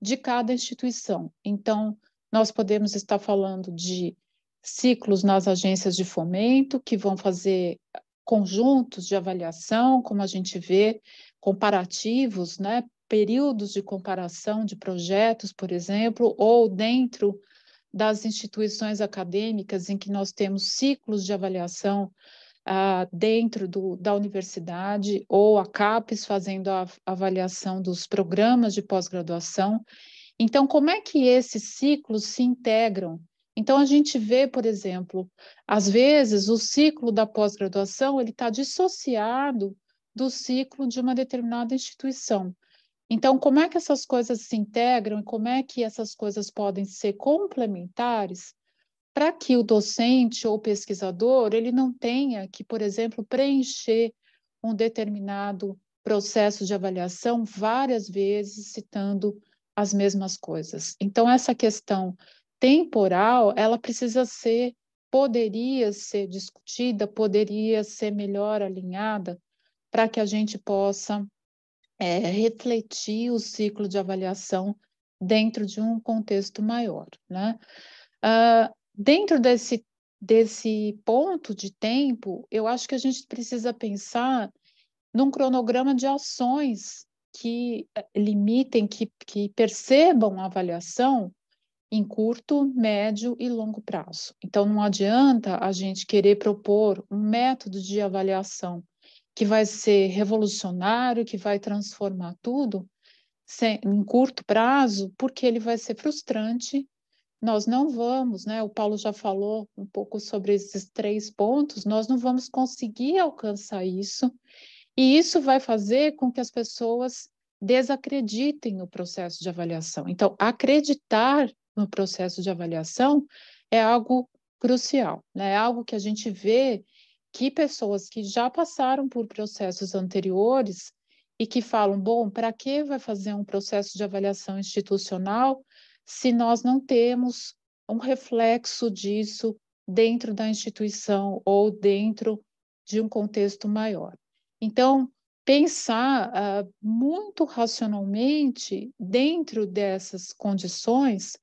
G: de cada instituição. Então, nós podemos estar falando de ciclos nas agências de fomento, que vão fazer conjuntos de avaliação, como a gente vê, comparativos, né, períodos de comparação de projetos, por exemplo, ou dentro das instituições acadêmicas em que nós temos ciclos de avaliação ah, dentro do, da universidade, ou a CAPES fazendo a avaliação dos programas de pós-graduação. Então, como é que esses ciclos se integram? Então, a gente vê, por exemplo, às vezes o ciclo da pós-graduação ele está dissociado do ciclo de uma determinada instituição. Então, como é que essas coisas se integram e como é que essas coisas podem ser complementares para que o docente ou pesquisador ele não tenha que, por exemplo, preencher um determinado processo de avaliação várias vezes citando as mesmas coisas. Então essa questão temporal, ela precisa ser poderia ser discutida, poderia ser melhor alinhada para que a gente possa é, refletir o ciclo de avaliação dentro de um contexto maior. Né? Uh, dentro desse, desse ponto de tempo, eu acho que a gente precisa pensar num cronograma de ações que eh, limitem, que, que percebam a avaliação em curto, médio e longo prazo. Então, não adianta a gente querer propor um método de avaliação que vai ser revolucionário, que vai transformar tudo sem, em curto prazo, porque ele vai ser frustrante. Nós não vamos, né? O Paulo já falou um pouco sobre esses três pontos, nós não vamos conseguir alcançar isso. E isso vai fazer com que as pessoas desacreditem no processo de avaliação. Então, acreditar no processo de avaliação é algo crucial, né? é algo que a gente vê que pessoas que já passaram por processos anteriores e que falam, bom, para que vai fazer um processo de avaliação institucional se nós não temos um reflexo disso dentro da instituição ou dentro de um contexto maior. Então, pensar uh, muito racionalmente dentro dessas condições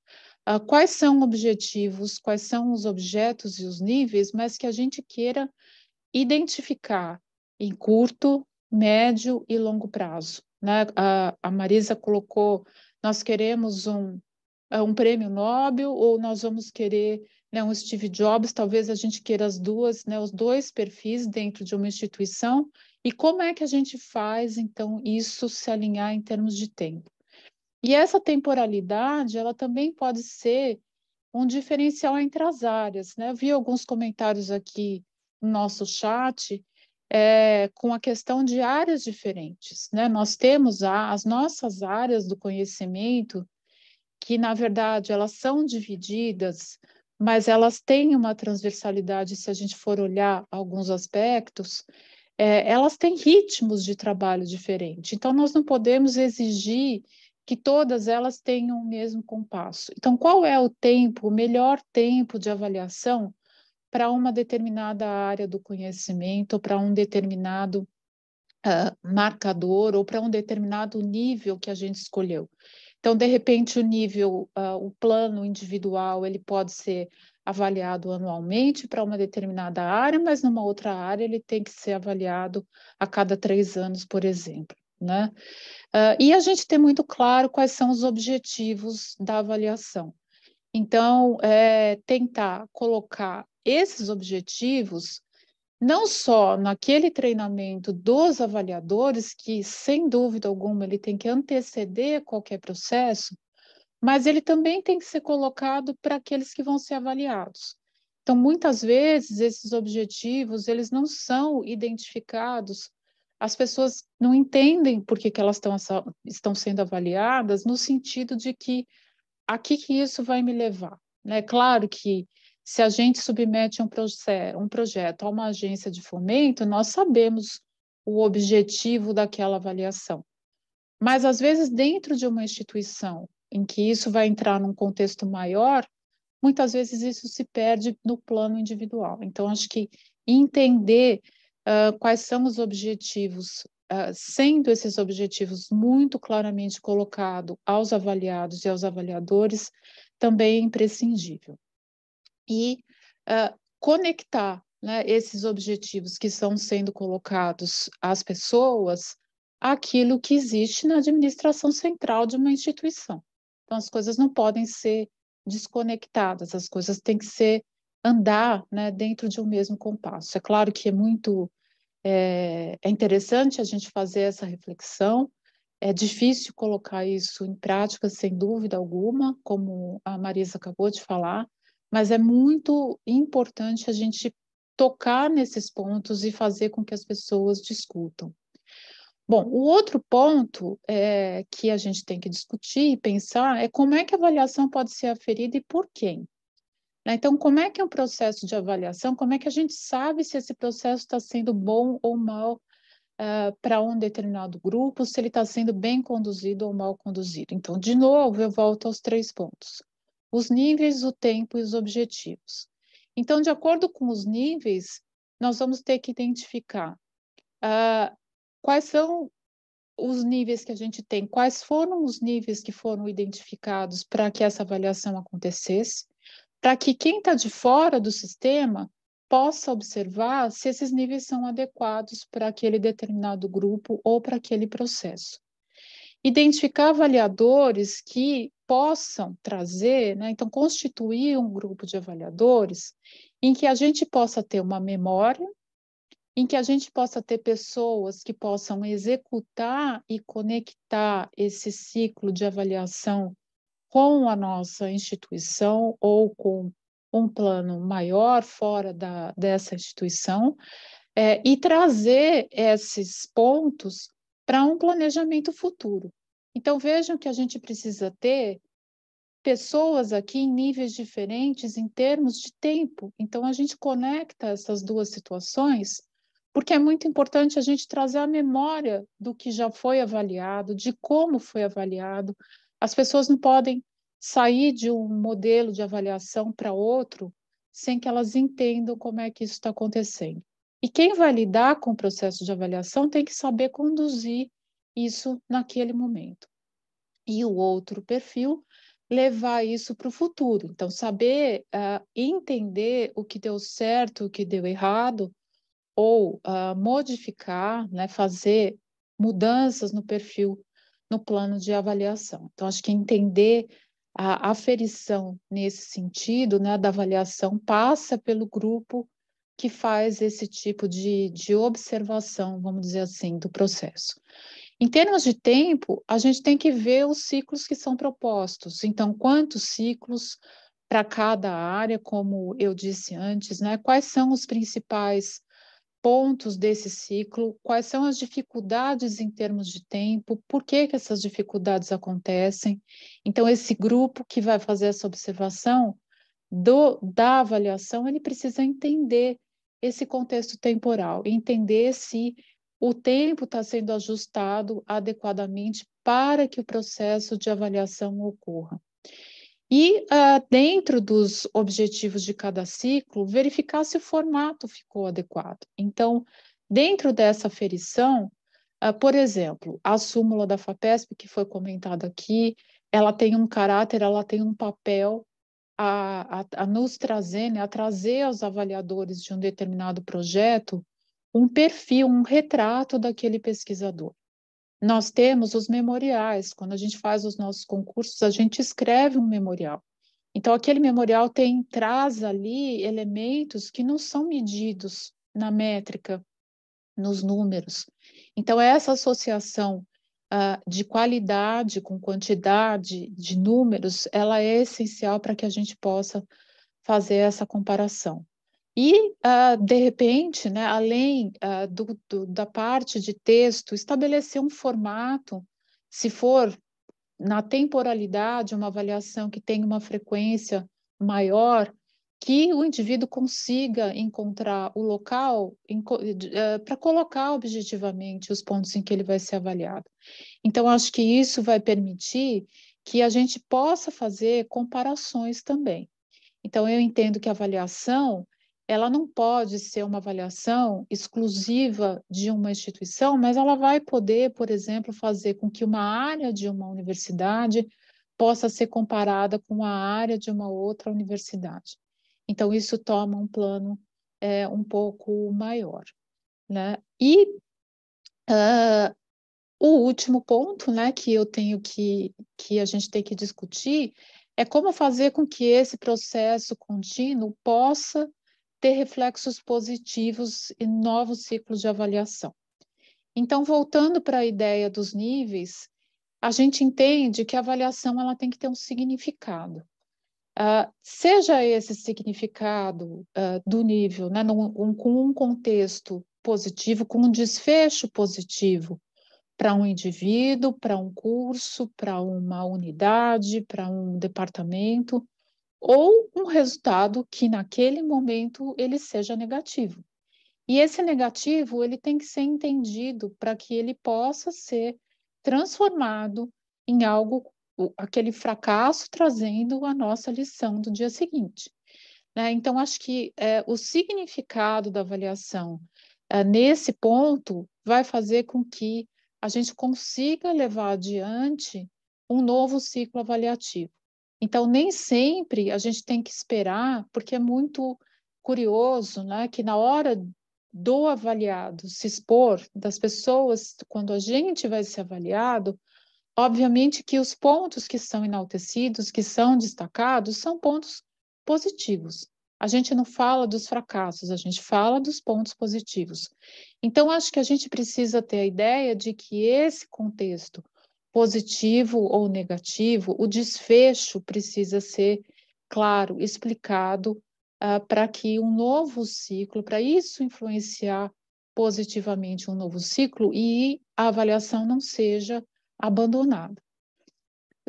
G: uh, quais são objetivos, quais são os objetos e os níveis, mas que a gente queira identificar em curto, médio e longo prazo. Né? A, a Marisa colocou: nós queremos um, eh, um prêmio Nobel ou nós vamos querer né, um Steve Jobs, talvez a gente queira as duas, né, os dois perfis dentro de uma instituição, e como é que a gente faz, então, isso se alinhar em termos de tempo. E essa temporalidade, ela também pode ser um diferencial entre as áreas, né? Eu vi alguns comentários aqui nosso chat é, com a questão de áreas diferentes. Né? Nós temos a, as nossas áreas do conhecimento, que na verdade elas são divididas, mas elas têm uma transversalidade, se a gente for olhar alguns aspectos, é, elas têm ritmos de trabalho diferentes. Então, nós não podemos exigir que todas elas tenham o mesmo compasso. Então, qual é o tempo, o melhor tempo de avaliação para uma determinada área do conhecimento, para um determinado uh, marcador ou para um determinado nível que a gente escolheu. Então, de repente, o nível, uh, o plano individual, ele pode ser avaliado anualmente para uma determinada área, mas numa outra área ele tem que ser avaliado a cada três anos, por exemplo. Né? Uh, e a gente tem muito claro quais são os objetivos da avaliação. Então, é, tentar colocar esses objetivos não só naquele treinamento dos avaliadores, que sem dúvida alguma ele tem que anteceder qualquer processo, mas ele também tem que ser colocado para aqueles que vão ser avaliados. Então, muitas vezes esses objetivos eles não são identificados, as pessoas não entendem por que, que elas tão, estão sendo avaliadas, no sentido de que aqui que isso vai me levar. É né? claro que se a gente submete um, processo, um projeto a uma agência de fomento, nós sabemos o objetivo daquela avaliação. Mas, às vezes, dentro de uma instituição em que isso vai entrar num contexto maior, muitas vezes isso se perde no plano individual. Então, acho que entender uh, quais são os objetivos, uh, sendo esses objetivos muito claramente colocados aos avaliados e aos avaliadores, também é imprescindível e uh, conectar né, esses objetivos que estão sendo colocados às pessoas aquilo que existe na administração central de uma instituição. Então, as coisas não podem ser desconectadas, as coisas têm que ser andar né, dentro de um mesmo compasso. É claro que é muito é, é interessante a gente fazer essa reflexão, é difícil colocar isso em prática, sem dúvida alguma, como a Marisa acabou de falar, mas é muito importante a gente tocar nesses pontos e fazer com que as pessoas discutam. Bom, o outro ponto é, que a gente tem que discutir e pensar é como é que a avaliação pode ser aferida e por quem. Né? Então, como é que é um processo de avaliação? Como é que a gente sabe se esse processo está sendo bom ou mal uh, para um determinado grupo, se ele está sendo bem conduzido ou mal conduzido? Então, de novo, eu volto aos três pontos os níveis, o tempo e os objetivos. Então, de acordo com os níveis, nós vamos ter que identificar uh, quais são os níveis que a gente tem, quais foram os níveis que foram identificados para que essa avaliação acontecesse, para que quem está de fora do sistema possa observar se esses níveis são adequados para aquele determinado grupo ou para aquele processo identificar avaliadores que possam trazer, né, então constituir um grupo de avaliadores em que a gente possa ter uma memória, em que a gente possa ter pessoas que possam executar e conectar esse ciclo de avaliação com a nossa instituição ou com um plano maior fora da, dessa instituição, é, e trazer esses pontos para um planejamento futuro. Então, vejam que a gente precisa ter pessoas aqui em níveis diferentes em termos de tempo. Então, a gente conecta essas duas situações, porque é muito importante a gente trazer a memória do que já foi avaliado, de como foi avaliado. As pessoas não podem sair de um modelo de avaliação para outro sem que elas entendam como é que isso está acontecendo. E quem vai lidar com o processo de avaliação tem que saber conduzir isso naquele momento. E o outro perfil levar isso para o futuro. Então, saber uh, entender o que deu certo, o que deu errado, ou uh, modificar, né, fazer mudanças no perfil, no plano de avaliação. Então, acho que entender a aferição nesse sentido, né, da avaliação, passa pelo grupo que faz esse tipo de, de observação, vamos dizer assim, do processo. Em termos de tempo, a gente tem que ver os ciclos que são propostos. Então, quantos ciclos para cada área, como eu disse antes, né? Quais são os principais pontos desse ciclo? Quais são as dificuldades em termos de tempo? Por que, que essas dificuldades acontecem? Então, esse grupo que vai fazer essa observação do, da avaliação, ele precisa entender esse contexto temporal, entender se o tempo está sendo ajustado adequadamente para que o processo de avaliação ocorra. E uh, dentro dos objetivos de cada ciclo, verificar se o formato ficou adequado. Então, dentro dessa aferição, uh, por exemplo, a súmula da FAPESP, que foi comentada aqui, ela tem um caráter, ela tem um papel a, a, a nos trazer, né, a trazer aos avaliadores de um determinado projeto um perfil, um retrato daquele pesquisador. Nós temos os memoriais, quando a gente faz os nossos concursos, a gente escreve um memorial. Então, aquele memorial tem, traz ali elementos que não são medidos na métrica, nos números. Então, essa associação uh, de qualidade, com quantidade de números, ela é essencial para que a gente possa fazer essa comparação. E, uh, de repente, né, além uh, do, do, da parte de texto, estabelecer um formato, se for na temporalidade, uma avaliação que tem uma frequência maior, que o indivíduo consiga encontrar o local eh, para colocar objetivamente os pontos em que ele vai ser avaliado. Então, acho que isso vai permitir que a gente possa fazer comparações também. Então, eu entendo que a avaliação ela não pode ser uma avaliação exclusiva de uma instituição, mas ela vai poder, por exemplo, fazer com que uma área de uma universidade possa ser comparada com a área de uma outra universidade. Então, isso toma um plano é, um pouco maior. Né? E uh, o último ponto né, que eu tenho que, que a gente tem que discutir é como fazer com que esse processo contínuo possa ter reflexos positivos em novos ciclos de avaliação. Então, voltando para a ideia dos níveis, a gente entende que a avaliação ela tem que ter um significado. Uh, seja esse significado uh, do nível, né, num, um, com um contexto positivo, com um desfecho positivo para um indivíduo, para um curso, para uma unidade, para um departamento, ou um resultado que naquele momento ele seja negativo. E esse negativo ele tem que ser entendido para que ele possa ser transformado em algo o, aquele fracasso trazendo a nossa lição do dia seguinte. Né? Então, acho que é, o significado da avaliação é, nesse ponto vai fazer com que a gente consiga levar adiante um novo ciclo avaliativo. Então, nem sempre a gente tem que esperar, porque é muito curioso né, que na hora do avaliado se expor, das pessoas, quando a gente vai ser avaliado, Obviamente que os pontos que são enaltecidos, que são destacados, são pontos positivos. A gente não fala dos fracassos, a gente fala dos pontos positivos. Então, acho que a gente precisa ter a ideia de que esse contexto, positivo ou negativo, o desfecho precisa ser claro, explicado, uh, para que um novo ciclo, para isso influenciar positivamente um novo ciclo e a avaliação não seja abandonado.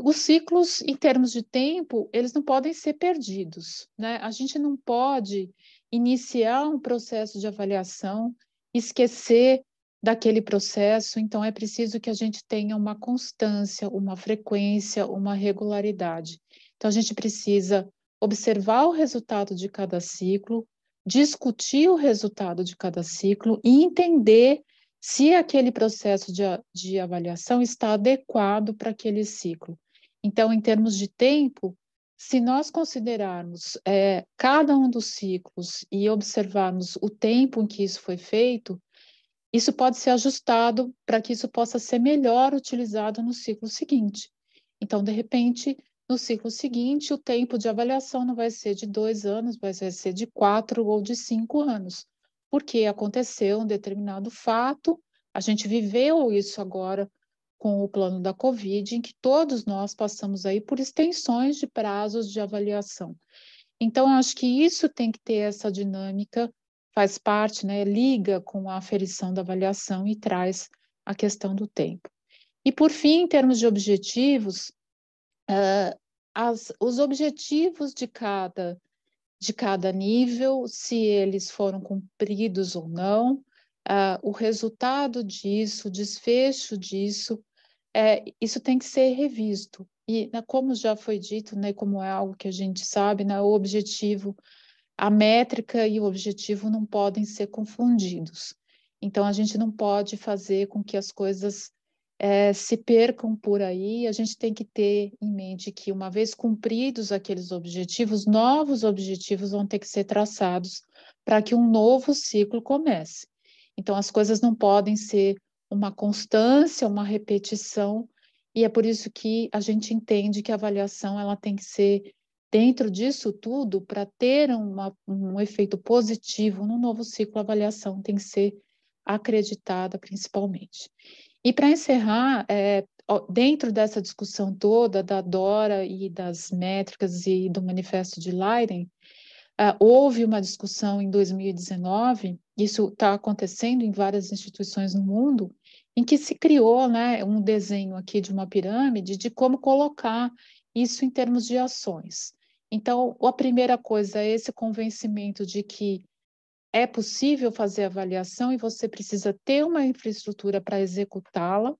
G: Os ciclos, em termos de tempo, eles não podem ser perdidos. Né? A gente não pode iniciar um processo de avaliação, esquecer daquele processo, então é preciso que a gente tenha uma constância, uma frequência, uma regularidade. Então a gente precisa observar o resultado de cada ciclo, discutir o resultado de cada ciclo e entender se aquele processo de, de avaliação está adequado para aquele ciclo. Então, em termos de tempo, se nós considerarmos é, cada um dos ciclos e observarmos o tempo em que isso foi feito, isso pode ser ajustado para que isso possa ser melhor utilizado no ciclo seguinte. Então, de repente, no ciclo seguinte, o tempo de avaliação não vai ser de dois anos, vai ser de quatro ou de cinco anos porque aconteceu um determinado fato, a gente viveu isso agora com o plano da Covid, em que todos nós passamos aí por extensões de prazos de avaliação. Então, acho que isso tem que ter essa dinâmica, faz parte, né, liga com a aferição da avaliação e traz a questão do tempo. E, por fim, em termos de objetivos, uh, as, os objetivos de cada de cada nível, se eles foram cumpridos ou não, uh, o resultado disso, o desfecho disso, é, isso tem que ser revisto. E né, como já foi dito, né, como é algo que a gente sabe, né, o objetivo, a métrica e o objetivo não podem ser confundidos. Então, a gente não pode fazer com que as coisas é, se percam por aí, a gente tem que ter em mente que, uma vez cumpridos aqueles objetivos, novos objetivos vão ter que ser traçados para que um novo ciclo comece. Então, as coisas não podem ser uma constância, uma repetição, e é por isso que a gente entende que a avaliação ela tem que ser dentro disso tudo para ter uma, um efeito positivo no novo ciclo, a avaliação tem que ser acreditada principalmente. E para encerrar, é, dentro dessa discussão toda da Dora e das métricas e do manifesto de Leiden, é, houve uma discussão em 2019, isso está acontecendo em várias instituições no mundo, em que se criou né, um desenho aqui de uma pirâmide de como colocar isso em termos de ações. Então, a primeira coisa é esse convencimento de que é possível fazer avaliação e você precisa ter uma infraestrutura para executá-la.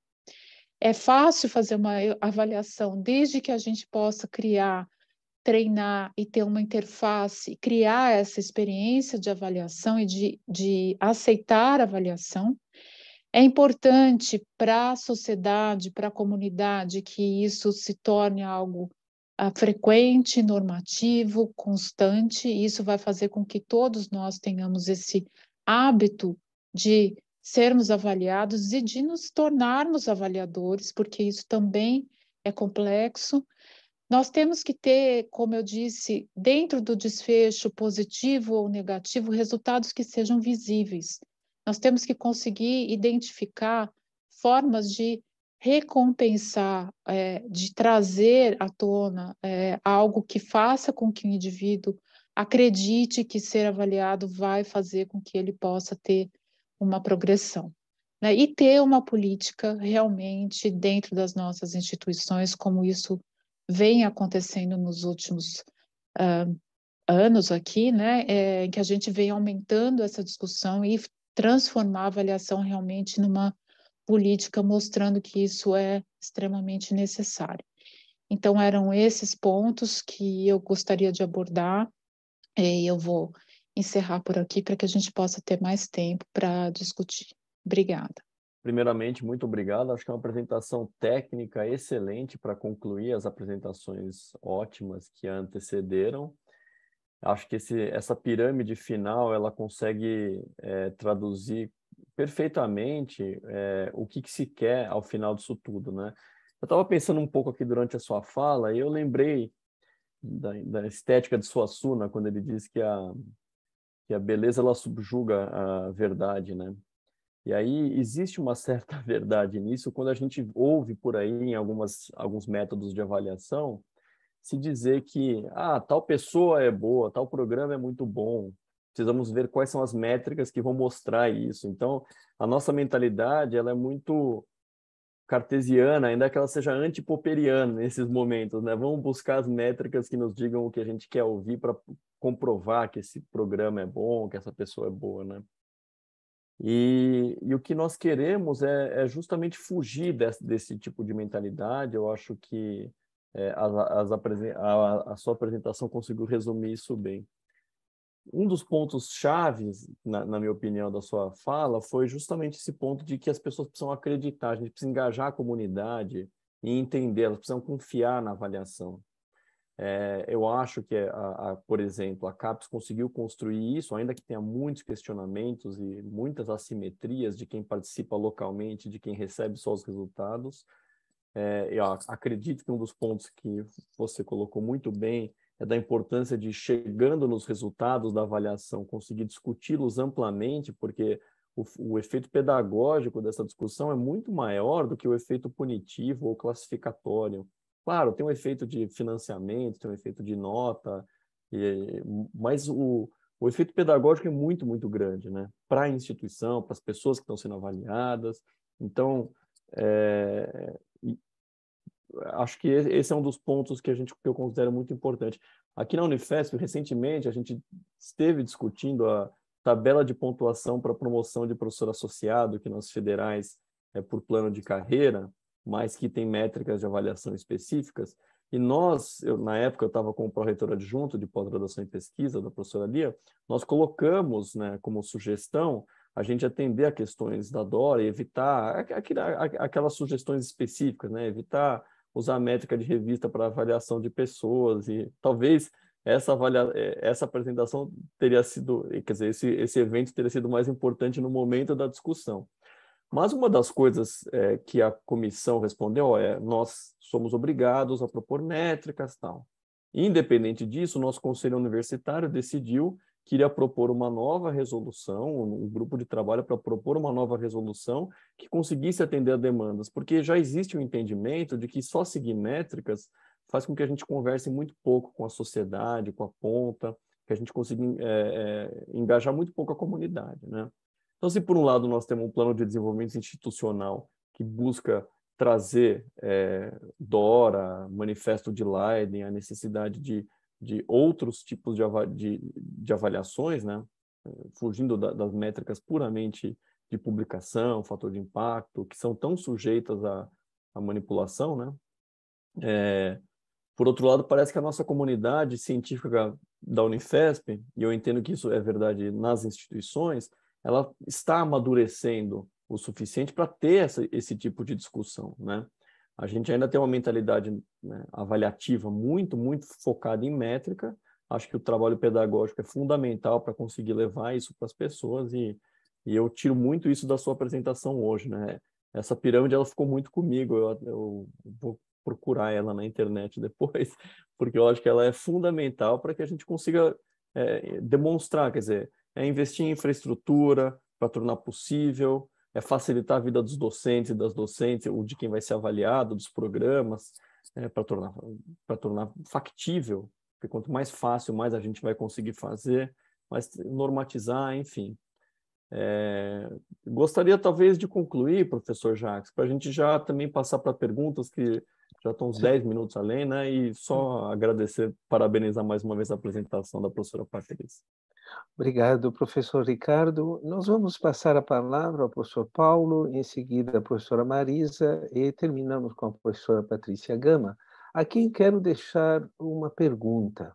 G: É fácil fazer uma avaliação desde que a gente possa criar, treinar e ter uma interface, criar essa experiência de avaliação e de, de aceitar a avaliação. É importante para a sociedade, para a comunidade, que isso se torne algo frequente, normativo, constante, e isso vai fazer com que todos nós tenhamos esse hábito de sermos avaliados e de nos tornarmos avaliadores, porque isso também é complexo. Nós temos que ter, como eu disse, dentro do desfecho positivo ou negativo, resultados que sejam visíveis. Nós temos que conseguir identificar formas de recompensar, é, de trazer à tona é, algo que faça com que o indivíduo acredite que ser avaliado vai fazer com que ele possa ter uma progressão. Né? E ter uma política realmente dentro das nossas instituições, como isso vem acontecendo nos últimos uh, anos aqui, né? É, em que a gente vem aumentando essa discussão e transformar a avaliação realmente numa política mostrando que isso é extremamente necessário. Então, eram esses pontos que eu gostaria de abordar, e eu vou encerrar por aqui para que a gente possa ter mais tempo para discutir. Obrigada.
F: Primeiramente, muito obrigado. Acho que é uma apresentação técnica excelente para concluir as apresentações ótimas que antecederam. Acho que esse, essa pirâmide final ela consegue é, traduzir perfeitamente é, o que, que, se quer ao final disso tudo, né? Eu estava pensando um pouco aqui durante a sua fala e eu lembrei da, da estética de Suassuna quando ele diz que a que a beleza ela subjuga a verdade, né? E aí existe uma certa verdade nisso quando a gente ouve por aí em algumas alguns métodos de avaliação se dizer que ah tal pessoa é boa, tal programa é muito bom, precisamos ver quais são as métricas que vão mostrar isso. Então, a nossa mentalidade ela é muito cartesiana, ainda que ela seja antipoperiana nesses momentos, né? Vamos buscar as métricas que nos digam o que a gente quer ouvir para comprovar que esse programa é bom, que essa pessoa é boa, né? E, e o que nós queremos é, é justamente fugir desse, desse, tipo de mentalidade. Eu acho que é, as, as a, a sua apresentação conseguiu resumir isso bem um dos pontos chaves, na, na, minha opinião, da sua fala foi justamente esse ponto de que as pessoas precisam acreditar, a gente precisa engajar a comunidade e entender, elas precisam confiar na avaliação. É, eu acho que, a, a, por exemplo, a CAPES conseguiu construir isso, ainda que tenha muitos questionamentos e muitas assimetrias de quem participa localmente, de quem recebe só os resultados. É, eu acredito que um dos pontos que você colocou muito bem é da importância de, chegando nos resultados da avaliação, conseguir discuti-los amplamente, porque o, o, efeito pedagógico dessa discussão é muito maior do que o efeito punitivo ou classificatório. Claro, tem um efeito de financiamento, tem um efeito de nota, e, mas o, o efeito pedagógico é muito, muito grande, né? Para a instituição, para as pessoas que estão sendo avaliadas. Então, é, acho que esse é um dos pontos que a gente que eu considero muito importante. Aqui na Unifesp, recentemente, a gente esteve discutindo a tabela de pontuação para promoção de professor associado, que nas federais é por plano de carreira, mas que tem métricas de avaliação específicas. E nós, eu, na época, eu estava com o pró-reitor adjunto de pós-graduação e pesquisa, da professora Lia, nós colocamos né, como sugestão a gente atender a questões da DORA e evitar aqu aqu aquelas sugestões específicas, né, evitar usar métrica de revista para avaliação de pessoas e talvez essa avalia... É, essa apresentação teria sido, eh, quer dizer, esse, esse evento teria sido mais importante no momento da discussão. Mas uma das coisas é, que a comissão respondeu é: nós somos obrigados a propor métricas tal. Independente disso, nosso conselho universitário decidiu queria propor uma nova resolução, um grupo de trabalho para propor uma nova resolução que conseguisse atender a demandas, porque já existe o um entendimento de que só seguir métricas faz com que a gente converse muito pouco com a sociedade, com a ponta, que a gente consiga é, é, engajar muito pouco a comunidade, né? Então, se por um lado nós temos um plano de desenvolvimento institucional que busca trazer é, DORA, Manifesto de Leiden, a necessidade de de outros tipos de, ava de, de avaliações, né? fugindo da, das métricas puramente de publicação, fator de impacto, que são tão sujeitas à, à manipulação, né? É, por outro lado, parece que a nossa comunidade científica da Unifesp, e eu entendo que isso é verdade nas instituições, ela está amadurecendo o suficiente para ter essa, esse tipo de discussão, né? A gente ainda tem uma mentalidade né, avaliativa muito, muito focada em métrica. Acho que o trabalho pedagógico é fundamental para conseguir levar isso para as pessoas e, e eu tiro muito isso da sua apresentação hoje, né? Essa pirâmide ela ficou muito comigo. Eu, eu vou procurar ela na internet depois, porque eu acho que ela é fundamental para que a gente consiga é, demonstrar, quer dizer, é investir em infraestrutura para tornar possível, é facilitar a vida dos docentes e das docentes, ou de quem vai ser avaliado, dos programas, é, né, para tornar, tornar factível, porque quanto mais fácil, mais a gente vai conseguir fazer, mas normatizar, enfim. É, gostaria talvez de concluir, professor Jacques, para a gente já também passar para perguntas que já estão uns 10 minutos além, né? E só agradecer, parabenizar mais uma vez a apresentação da professora Patrícia.
A: Obrigado, professor Ricardo. Nós vamos passar a palavra ao professor Paulo, em seguida à professora Marisa e terminamos com a professora Patrícia Gama. A quem quero deixar uma pergunta.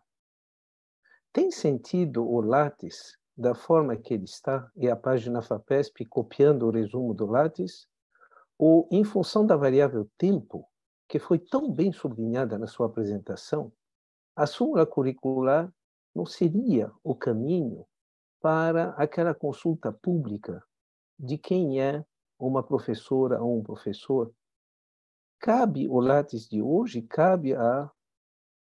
A: Tem sentido o Lattes, da forma que ele está, e a página FAPESP copiando o resumo do Lattes? Ou, em função da variável tempo, que foi tão bem sublinhada na sua apresentação, a súmula curricular não seria o caminho para aquela consulta pública de quem é uma professora ou um professor. Cabe o látis de hoje, cabe a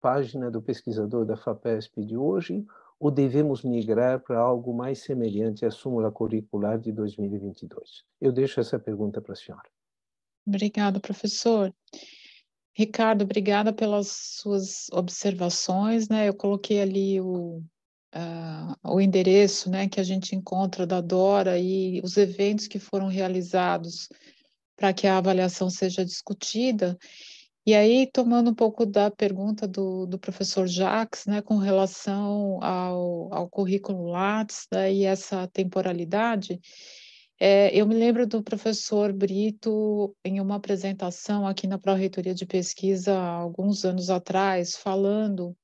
A: página do pesquisador da FAPESP de hoje, ou devemos migrar para algo mais semelhante à súmula curricular de 2022? Eu deixo essa pergunta para a senhora.
G: Obrigada, professor. Ricardo, obrigada pelas suas observações, né? Eu coloquei ali o, uh, o endereço, né, que a gente encontra da Dora e os eventos que foram realizados para que a avaliação seja discutida. E aí, tomando um pouco da pergunta do, do professor Jacques, né, com relação ao, ao currículo Lattes né, e essa temporalidade, é, eu me lembro do professor Brito em uma apresentação aqui na Pró-Reitoria de Pesquisa, alguns anos atrás, falando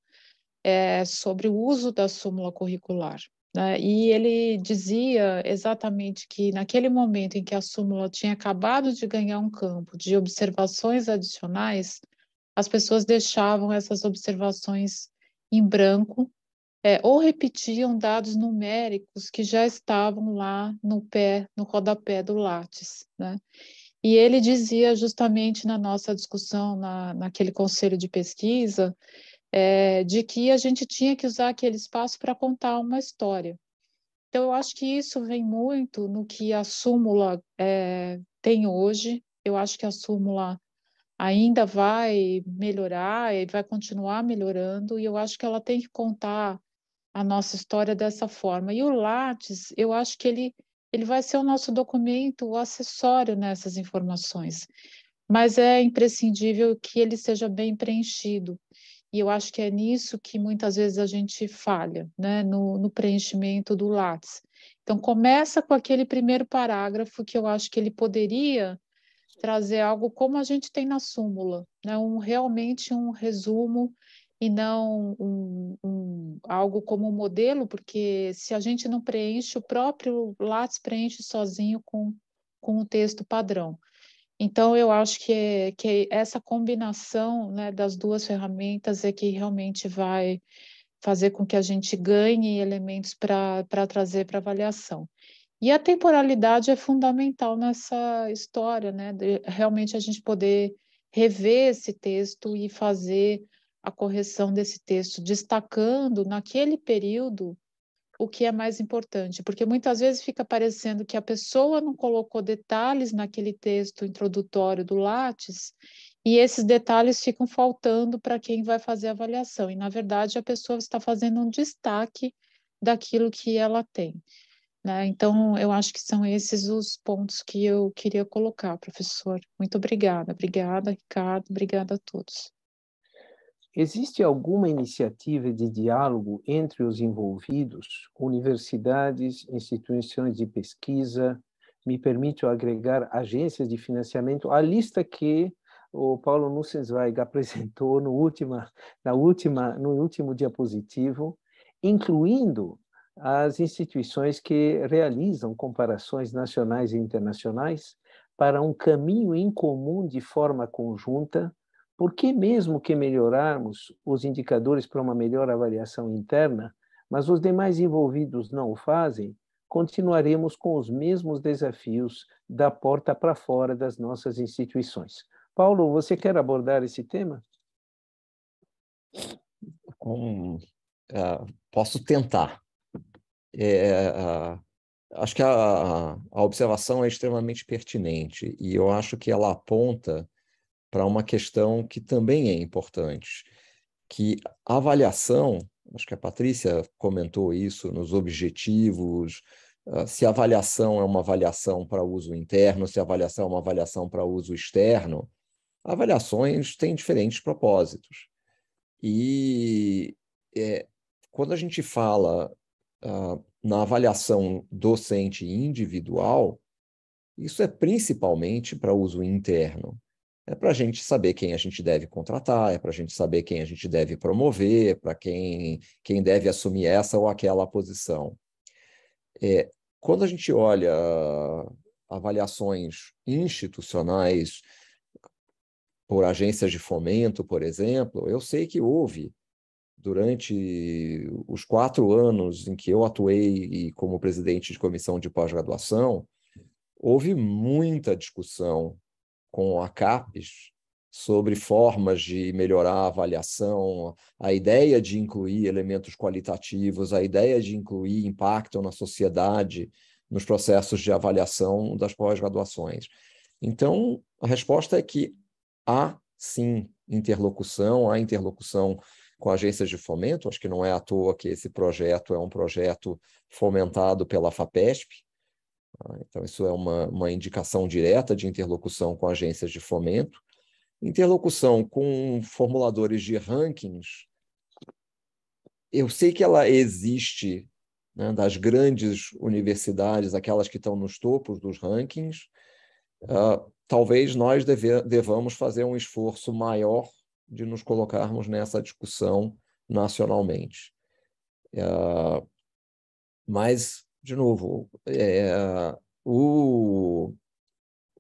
G: é, sobre o uso da súmula curricular. Né? E ele dizia exatamente que, naquele momento em que a súmula tinha acabado de ganhar um campo de observações adicionais, as pessoas deixavam essas observações em branco é, ou repetiam dados numéricos que já estavam lá no pé, no rodapé do Lattes, né? E ele dizia justamente na nossa discussão, na, naquele conselho de pesquisa, é, de que a gente tinha que usar aquele espaço para contar uma história. Então, eu acho que isso vem muito no que a súmula é, tem hoje. Eu acho que a súmula ainda vai melhorar e vai continuar melhorando, e eu acho que ela tem que contar a nossa história dessa forma. E o Lattes, eu acho que ele, ele vai ser o nosso documento, o acessório nessas informações. Mas é imprescindível que ele seja bem preenchido. E eu acho que é nisso que muitas vezes a gente falha, né? no, no preenchimento do Lattes. Então, começa com aquele primeiro parágrafo que eu acho que ele poderia trazer algo como a gente tem na súmula, né? um, realmente um resumo e não um, um, algo como um modelo, porque se a gente não preenche, o próprio Lattes preenche sozinho com, com o texto padrão. Então, eu acho que, que essa combinação né, das duas ferramentas é que realmente vai fazer com que a gente ganhe elementos para trazer para avaliação. E a temporalidade é fundamental nessa história, né? De realmente a gente poder rever esse texto e fazer a correção desse texto, destacando naquele período o que é mais importante, porque muitas vezes fica parecendo que a pessoa não colocou detalhes naquele texto introdutório do Lattes e esses detalhes ficam faltando para quem vai fazer a avaliação. E, na verdade, a pessoa está fazendo um destaque daquilo que ela tem. Né? Então, eu acho que são esses os pontos que eu queria colocar, professor. Muito obrigada. Obrigada, Ricardo. Obrigada a todos.
A: Existe alguma iniciativa de diálogo entre os envolvidos, universidades, instituições de pesquisa? Me permite agregar agências de financiamento à lista que o Paulo Nussensweig apresentou no, última, na última, no último diapositivo, incluindo as instituições que realizam comparações nacionais e internacionais para um caminho em comum de forma conjunta por que mesmo que melhorarmos os indicadores para uma melhor avaliação interna, mas os demais envolvidos não o fazem, continuaremos com os mesmos desafios da porta para fora das nossas instituições. Paulo, você quer abordar esse tema?
C: uh, posso tentar. É, uh, acho que a, a observação é extremamente pertinente e eu acho que ela aponta para uma questão que também é importante, que a avaliação, acho que a Patrícia comentou isso nos objetivos, ah, se a avaliação é uma avaliação para uso interno, se a avaliação é uma avaliação para uso externo, avaliações têm diferentes propósitos. E é, quando a gente fala uh, na avaliação docente individual, isso é principalmente para uso interno é para a gente saber quem a gente deve contratar, é para a gente saber quem a gente deve promover, é para quem, quem deve assumir essa ou aquela posição. É, quando a gente olha avaliações institucionais por agências de fomento, por exemplo, eu sei que houve durante os quatro anos em que eu atuei como presidente de comissão de pós-graduação, houve muita discussão com a CAPES sobre formas de melhorar a avaliação, a ideia de incluir elementos qualitativos, a ideia de incluir impacto na sociedade nos processos de avaliação das pós-graduações. Então, a resposta é que há sim interlocução, há interlocução com agências de fomento, acho que não é à toa que esse projeto é um projeto fomentado pela FAPESP, ah, então, isso é uma, uma indicação direta de interlocução com agências de fomento. Interlocução com formuladores de rankings, eu sei que ela existe né, das grandes universidades, aquelas que estão nos topos dos rankings. Uh, talvez nós deve, devamos fazer um esforço maior de nos colocarmos nessa discussão nacionalmente. Uh, mas de novo, é, o,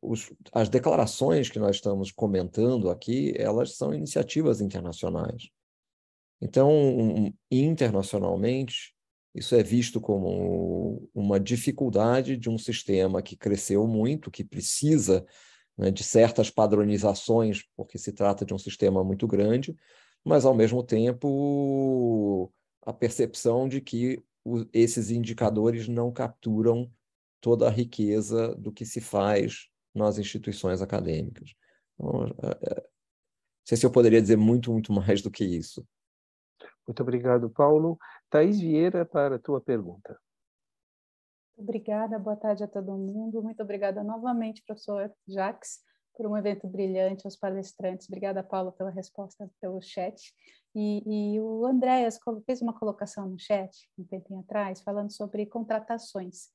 C: os, as declarações que nós estamos comentando aqui, elas são iniciativas internacionais. Então, internacionalmente, isso é visto como uma dificuldade de um sistema que cresceu muito, que precisa né, de certas padronizações, porque se trata de um sistema muito grande, mas, ao mesmo tempo, a percepção de que esses indicadores não capturam toda a riqueza do que se faz nas instituições acadêmicas. Então, é, é, é, não sei se eu poderia dizer muito, muito mais do que isso. Muito
A: obrigado, Paulo. Thais Vieira, para a tua pergunta.
H: Obrigada, boa tarde a todo mundo. Muito obrigada novamente, professor Jacques, por um evento brilhante aos palestrantes. Obrigada, Paulo, pela resposta pelo chat. E, e o Andréas fez uma colocação no chat, um tempinho atrás, falando sobre contratações.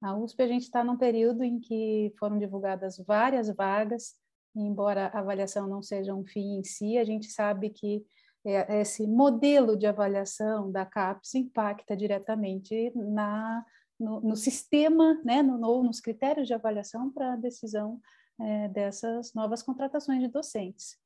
H: Na USP, a gente está num período em que foram divulgadas várias vagas, embora a avaliação não seja um fim em si, a gente sabe que é, esse modelo de avaliação da CAPES impacta diretamente na, no, no sistema, né, no, nos critérios de avaliação para a decisão é, dessas novas contratações de docentes.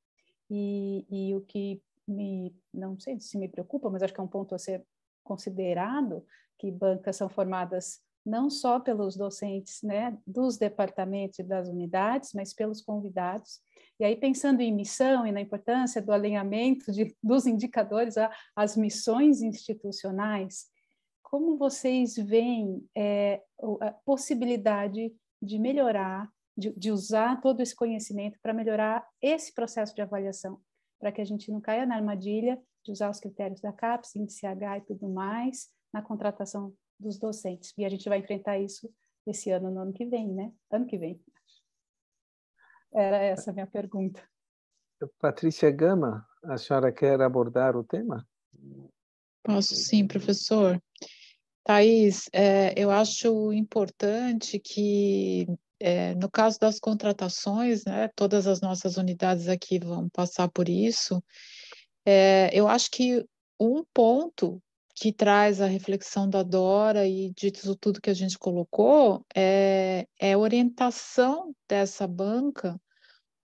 H: E, e o que me, não sei se me preocupa, mas acho que é um ponto a ser considerado, que bancas são formadas não só pelos docentes né, dos departamentos e das unidades, mas pelos convidados. E aí, pensando em missão e na importância do alinhamento de, dos indicadores às missões institucionais, como vocês veem é, a possibilidade de melhorar, de, de usar todo esse conhecimento para melhorar esse processo de avaliação, para que a gente não caia na armadilha de usar os critérios da CAPES, índice H e tudo mais na contratação dos docentes. E a gente vai enfrentar isso esse ano, no ano que vem, né? Ano que vem. Era essa a minha pergunta.
A: Patrícia Gama, a senhora quer abordar o tema?
G: Posso sim, professor. Thais, é, eu acho importante que é, no caso das contratações, né, todas as nossas unidades aqui vão passar por isso. É, eu acho que um ponto que traz a reflexão da Dora e de tudo que a gente colocou é, é orientação dessa banca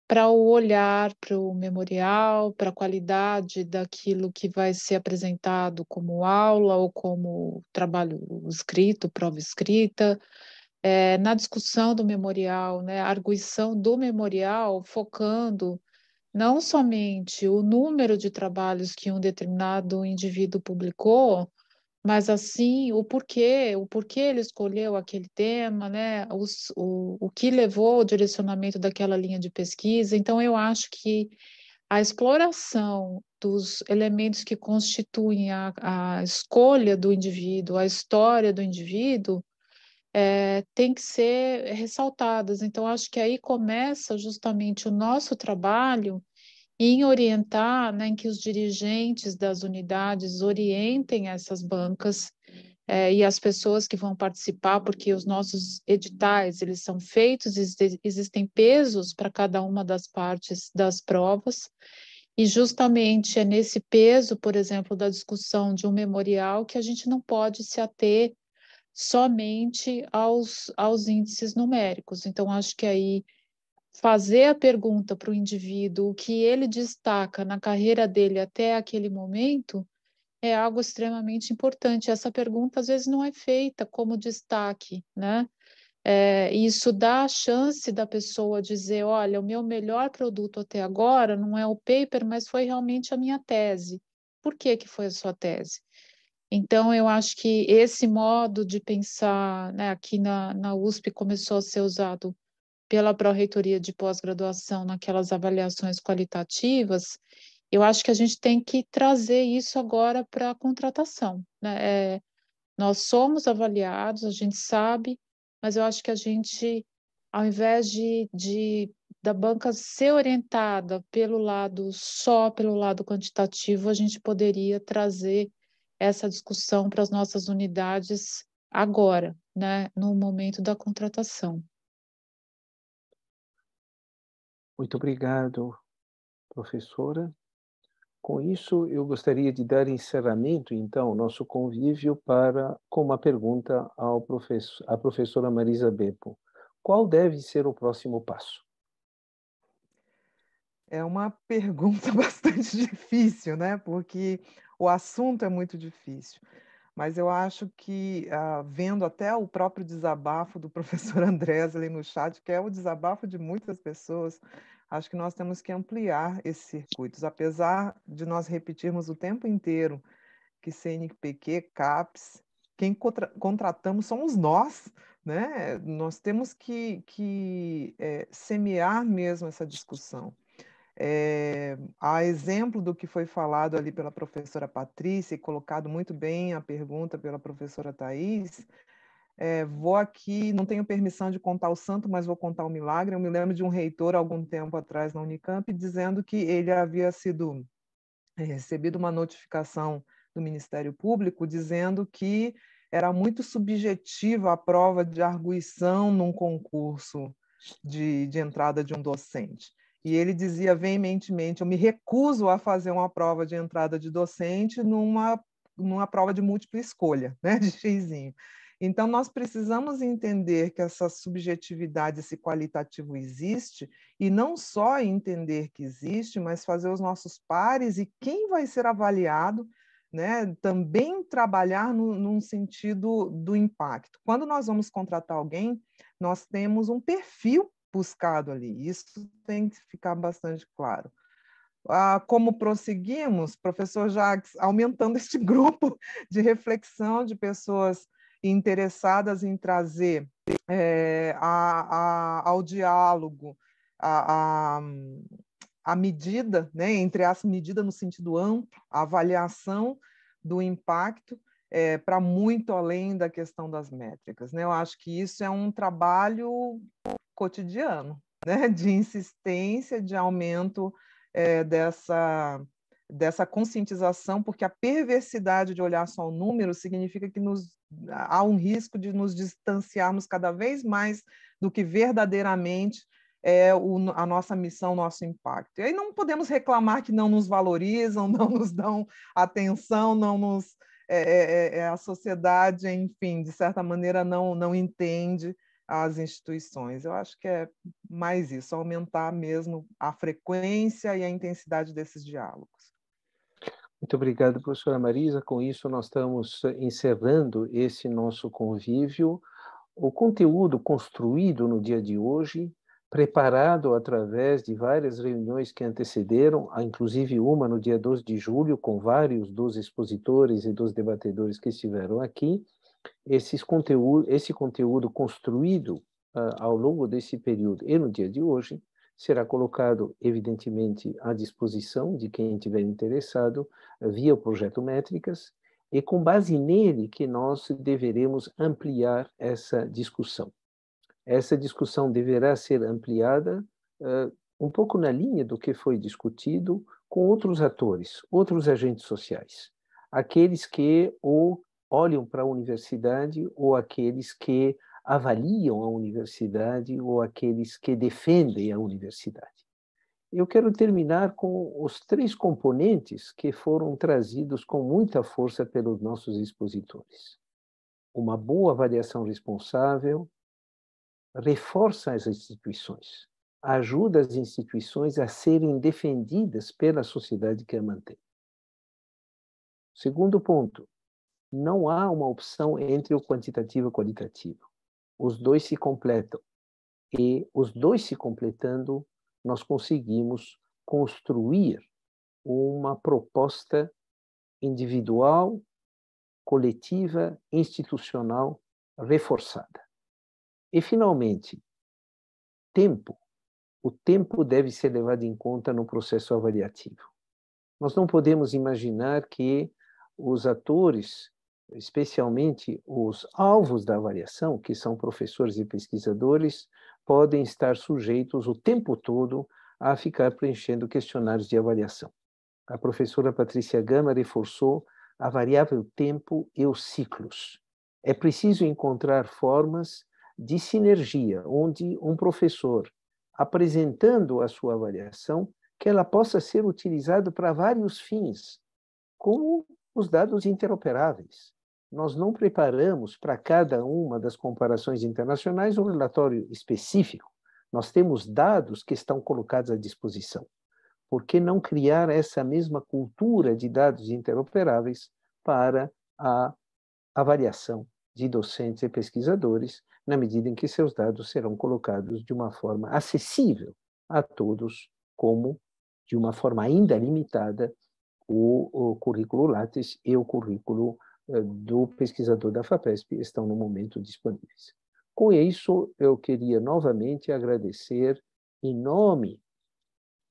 G: para o olhar para o memorial, para a qualidade daquilo que vai ser apresentado como aula ou como trabalho escrito, prova escrita, é, na discussão do memorial, né, a arguição do memorial, focando não somente o número de trabalhos que um determinado indivíduo publicou, mas assim o porquê, o porquê ele escolheu aquele tema, né, Os, o, o que levou ao direcionamento daquela linha de pesquisa. Então, eu acho que a exploração dos elementos que constituem a, a escolha do indivíduo, a história do indivíduo, é, eh, têm que ser ressaltadas. Então, acho que aí começa justamente o nosso trabalho em orientar, né, em que os dirigentes das unidades orientem essas bancas é, e as pessoas que vão participar, porque os nossos editais eles são feitos, existem pesos para cada uma das partes das provas. E justamente é nesse peso, por exemplo, da discussão de um memorial que a gente não pode se ater somente aos, aos índices numéricos. Então, acho que aí fazer a pergunta para o indivíduo o que ele destaca na carreira dele até aquele momento é algo extremamente importante. Essa pergunta às vezes não é feita como destaque, né? É, isso dá a chance da pessoa dizer: olha, o meu melhor produto até agora não é o paper, mas foi realmente a minha tese. Por que, que foi a sua tese? Então, eu acho que esse modo de pensar né, aqui na, na USP começou a ser usado pela Pró-Reitoria de Pós-Graduação naquelas avaliações qualitativas. Eu acho que a gente tem que trazer isso agora para a contratação. Né? É, nós somos avaliados, a gente sabe, mas eu acho que a gente, ao invés de, de da banca ser orientada pelo lado só, pelo lado quantitativo, a gente poderia trazer essa discussão para as nossas unidades agora, né, no momento da contratação.
A: Muito obrigado, professora. Com isso, eu gostaria de dar encerramento, então, ao nosso convívio para, com uma pergunta ao professor, à professora Marisa Beppo. Qual deve ser o próximo passo?
E: É uma pergunta bastante difícil, né? Porque o assunto é muito difícil. Mas eu acho que, ah, vendo até o próprio desabafo do professor Andrés ali no chat, que é o desabafo de muitas pessoas, acho que nós temos que ampliar esses circuitos. Apesar de nós repetirmos o tempo inteiro que CNPq, CAPES, quem contra contratamos somos nós, né? Nós temos que, que é, semear mesmo essa discussão. É, a exemplo do que foi falado ali pela professora Patrícia e colocado muito bem a pergunta pela professora Thais, é, eh, vou aqui, não tenho permissão de contar o santo, mas vou contar o milagre. Eu me lembro de um reitor, algum tempo atrás, na Unicamp, dizendo que ele havia sido é, recebido uma notificação do Ministério Público dizendo que era muito subjetiva a prova de arguição num concurso de, de entrada de um docente. E ele dizia veementemente: Eu me recuso a fazer uma prova de entrada de docente numa, numa prova de múltipla escolha, né, de xizinho. Então, nós precisamos entender que essa subjetividade, esse qualitativo existe, e não só entender que existe, mas fazer os nossos pares e quem vai ser avaliado, né, também trabalhar no, num sentido do impacto. Quando nós vamos contratar alguém, nós temos um perfil buscado ali. Isso tem que ficar bastante claro. Ah, como prosseguimos, professor Jacques, aumentando este grupo de reflexão de pessoas interessadas em trazer é, a, a, ao diálogo a, a, medida, né, entre as medidas no sentido amplo, a avaliação do impacto é, para muito além da questão das métricas. Né? Eu acho que isso é um trabalho cotidiano, né? de insistência, de aumento é, dessa, dessa conscientização, porque a perversidade de olhar só o número significa que nos, há um risco de nos distanciarmos cada vez mais do que verdadeiramente é o, a nossa missão, nosso impacto. E aí não podemos reclamar que não nos valorizam, não nos dão atenção, não nos é é, é, é, a sociedade, enfim, de certa maneira não não entende às instituições. Eu acho que é mais isso, aumentar mesmo a frequência e a intensidade desses diálogos.
A: Muito obrigado, professora Marisa. Com isso, nós estamos eh, encerrando esse nosso convívio. O conteúdo construído no dia de hoje, preparado através de várias reuniões que antecederam, inclusive uma no dia 12 de julho, com vários dos expositores e dos debatedores que estiveram aqui, esses conteúdo, esse conteúdo construído uh, ao longo desse período e no dia de hoje será colocado, evidentemente, à disposição de quem estiver interessado uh, via o projeto Métricas, e com base nele que nós deveremos ampliar essa discussão. Essa discussão deverá ser ampliada uh, um pouco na linha do que foi discutido com outros atores, outros agentes sociais, aqueles que o olham para a universidade ou aqueles que avaliam a universidade ou aqueles que defendem a universidade. Eu quero terminar com os três componentes que foram trazidos com muita força pelos nossos expositores. Uma boa avaliação responsável reforça as instituições, ajuda as instituições a serem defendidas pela sociedade que a mantém. Segundo ponto, não há uma opção entre o quantitativo e o qualitativo. Os dois se completam. E os dois se completando, nós conseguimos construir uma proposta individual, coletiva, institucional reforçada. E, finalmente, tempo. O tempo deve ser levado em conta no processo avaliativo. Nós não podemos imaginar que os atores especialmente os alvos da avaliação, que são professores e pesquisadores, podem estar sujeitos o tempo todo a ficar preenchendo questionários de avaliação. A professora Patrícia Gama reforçou a variável tempo e os ciclos. É preciso encontrar formas de sinergia, onde um professor, apresentando a sua avaliação, que ela possa ser utilizada para vários fins, como os dados interoperáveis, nós não preparamos para cada uma das comparações internacionais um relatório específico. Nós temos dados que estão colocados à disposição. Por que não criar essa mesma cultura de dados interoperáveis para a avaliação de docentes e pesquisadores, na medida em que seus dados serão colocados de uma forma acessível a todos, como, de uma forma ainda limitada, o, o currículo Lattes e o currículo do pesquisador da FAPESP estão no momento disponíveis. Com isso, eu queria novamente agradecer, em nome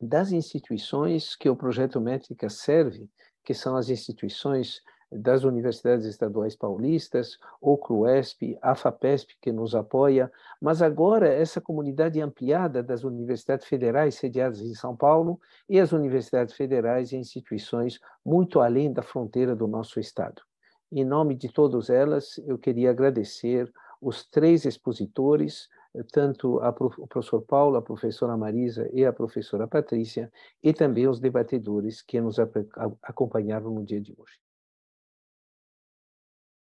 A: das instituições que o projeto Métrica serve, que são as instituições das universidades estaduais paulistas, o CRUESP, a FAPESP, que nos apoia, mas agora essa comunidade ampliada das universidades federais sediadas em São Paulo e as universidades federais e instituições muito além da fronteira do nosso Estado. Em nome de todas elas, eu queria agradecer os três expositores, eh, tanto a prof, o professor Paulo, a professora Marisa e a professora Patrícia, e também os debatedores que nos acompanharam no dia de hoje.